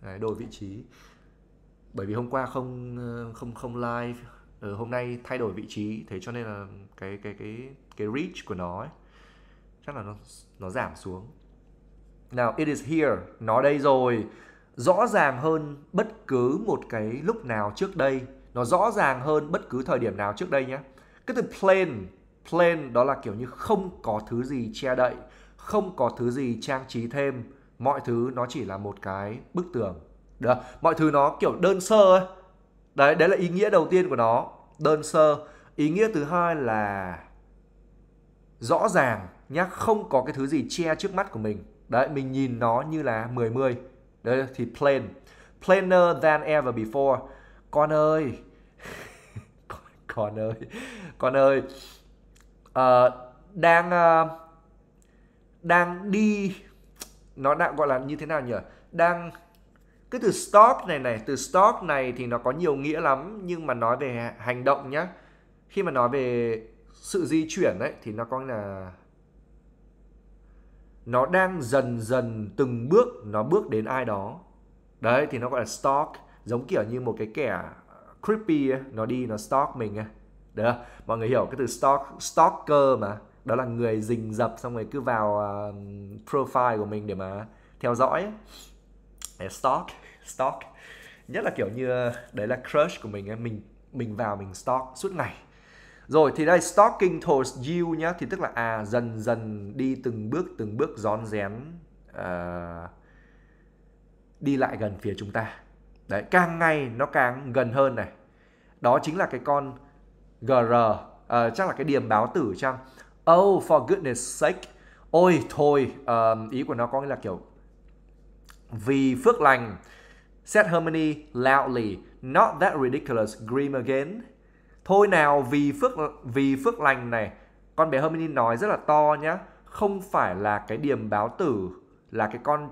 Đấy, đổi vị trí bởi vì hôm qua không ờ, không không live ừ, hôm nay thay đổi vị trí thế cho nên là cái cái cái cái reach của nó ấy, chắc là nó nó giảm xuống nào it is here nó đây rồi rõ ràng hơn bất cứ một cái lúc nào trước đây nó rõ ràng hơn bất cứ thời điểm nào trước đây nhé cái từ plain plain đó là kiểu như không có thứ gì che đậy không có thứ gì trang trí thêm mọi thứ nó chỉ là một cái bức tường được mọi thứ nó kiểu đơn sơ ấy đấy đấy là ý nghĩa đầu tiên của nó đơn sơ ý nghĩa thứ hai là rõ ràng nhá không có cái thứ gì che trước mắt của mình đấy mình nhìn nó như là 10 10 đấy thì plain plainer than ever before con ơi con ơi con ơi uh, đang uh, đang đi nó đã gọi là như thế nào nhỉ đang cái từ stock này này từ stock này thì nó có nhiều nghĩa lắm nhưng mà nói về hành động nhá khi mà nói về sự di chuyển đấy thì nó coi là nó đang dần dần từng bước nó bước đến ai đó đấy thì nó gọi là stalk giống kiểu như một cái kẻ creepy ấy, nó đi nó stalk mình ấy. được mọi người hiểu cái từ stalk stalker mà đó là người rình dập xong rồi cứ vào uh, profile của mình để mà theo dõi để stalk stalk nhất là kiểu như ờ, đấy là crush của mình ấy. mình mình vào mình stalk suốt ngày rồi thì đây stalking towards you nhá thì tức là à dần dần đi từng bước từng bước rón rén uh, đi lại gần phía chúng ta đấy càng ngày nó càng gần hơn này đó chính là cái con gr uh, chắc là cái điểm báo tử chăng Oh for goodness sake. Ôi thôi, um, ý của nó có nghĩa là kiểu vì phước lành. set Harmony loudly, not that ridiculous, grim again. Thôi nào vì phước vì phước lành này, con bé Hermione nói rất là to nhá, không phải là cái điềm báo tử là cái con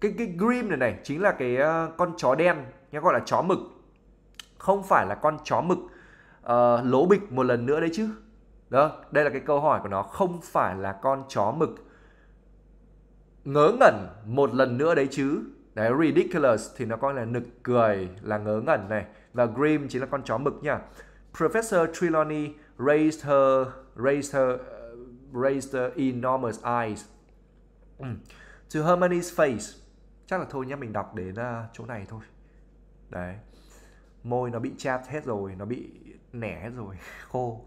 cái cái grim này này chính là cái uh, con chó đen nhá gọi là chó mực. Không phải là con chó mực uh, lố bịch một lần nữa đấy chứ đó, đây là cái câu hỏi của nó không phải là con chó mực. Ngớ ngẩn một lần nữa đấy chứ. Đấy, ridiculous thì nó coi là nực cười, là ngớ ngẩn này. Và grim chính là con chó mực nha. Professor Trelawney raised her raised her uh, raised her enormous eyes mm. to Hermione's face. Chắc là thôi nhé, mình đọc đến uh, chỗ này thôi. Đấy. Môi nó bị chát hết rồi, nó bị nẻ hết rồi, khô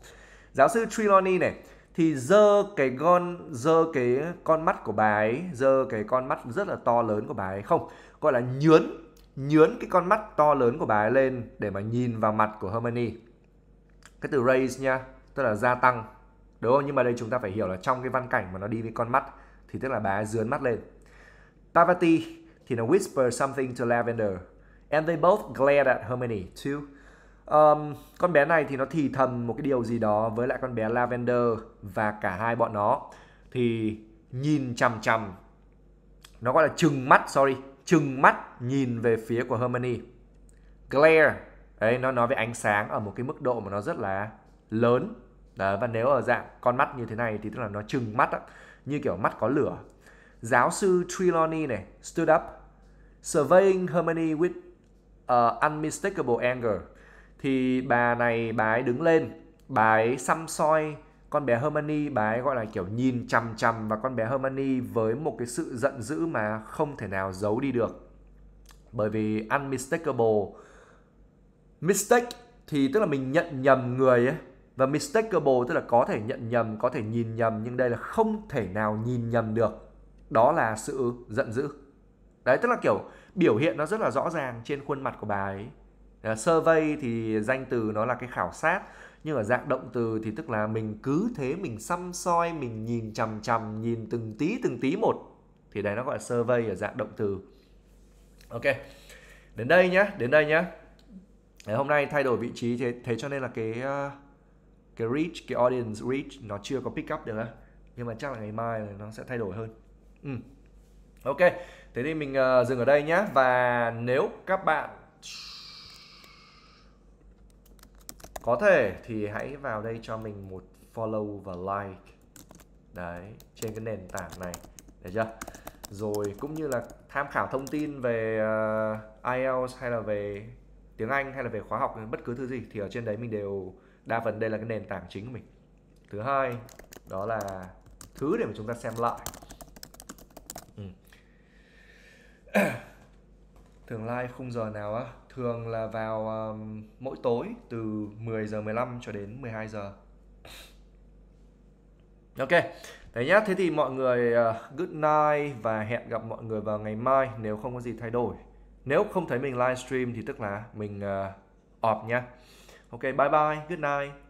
giáo sư Trelawney này thì dơ cái con dơ cái con mắt của bà ấy dơ cái con mắt rất là to lớn của bà ấy không gọi là nhướn nhướn cái con mắt to lớn của bà ấy lên để mà nhìn vào mặt của Hermione cái từ raise nha tức là gia tăng đúng không nhưng mà đây chúng ta phải hiểu là trong cái văn cảnh mà nó đi với con mắt thì tức là bà ấy dướn mắt lên Pavati thì nó whisper something to Lavender and they both glared at Hermione too Um, con bé này thì nó thì thầm một cái điều gì đó với lại con bé Lavender và cả hai bọn nó thì nhìn chằm chằm nó gọi là chừng mắt sorry chừng mắt nhìn về phía của harmony glare đấy nó nói về ánh sáng ở một cái mức độ mà nó rất là lớn đấy, và nếu ở dạng con mắt như thế này thì tức là nó chừng mắt á, như kiểu mắt có lửa giáo sư Trelawney này stood up surveying Hermione with uh, unmistakable anger thì bà này bà ấy đứng lên bà ấy xăm soi con bé Hermione bà ấy gọi là kiểu nhìn chằm chằm vào con bé Hermione với một cái sự giận dữ mà không thể nào giấu đi được bởi vì unmistakable mistake thì tức là mình nhận nhầm người ấy và mistakable tức là có thể nhận nhầm có thể nhìn nhầm nhưng đây là không thể nào nhìn nhầm được đó là sự giận dữ đấy tức là kiểu biểu hiện nó rất là rõ ràng trên khuôn mặt của bà ấy Ờ, survey thì danh từ nó là cái khảo sát nhưng ở dạng động từ thì tức là mình cứ thế mình xăm soi mình nhìn chằm chằm nhìn từng tí từng tí một thì đấy nó gọi là survey ở dạng động từ ok đến đây nhá đến đây nhá đấy, hôm nay thay đổi vị trí thế thế cho nên là cái ờ, cái reach cái audience reach nó chưa có pick up được á nhưng mà chắc là ngày mai là nó sẽ thay đổi hơn ừ. ok thế thì mình uh, dừng ở đây nhá và nếu các bạn có thể thì hãy vào đây cho mình một follow và like đấy trên cái nền tảng này được chưa rồi cũng như là tham khảo thông tin về uh, ờ, IELTS hay là về tiếng Anh hay là về khóa học bất cứ thứ gì thì ở trên đấy mình đều đa phần đây là cái nền tảng chính của mình thứ hai đó là thứ để mà chúng ta xem lại ừ. thường live khung giờ nào á thường là vào um, mỗi tối từ 10 giờ 15 cho đến 12 giờ. Ok. Đấy nhá, thế thì mọi người uh, good night và hẹn gặp mọi người vào ngày mai nếu không có gì thay đổi. Nếu không thấy mình livestream thì tức là mình uh, off nhá. Ok, bye bye, good night.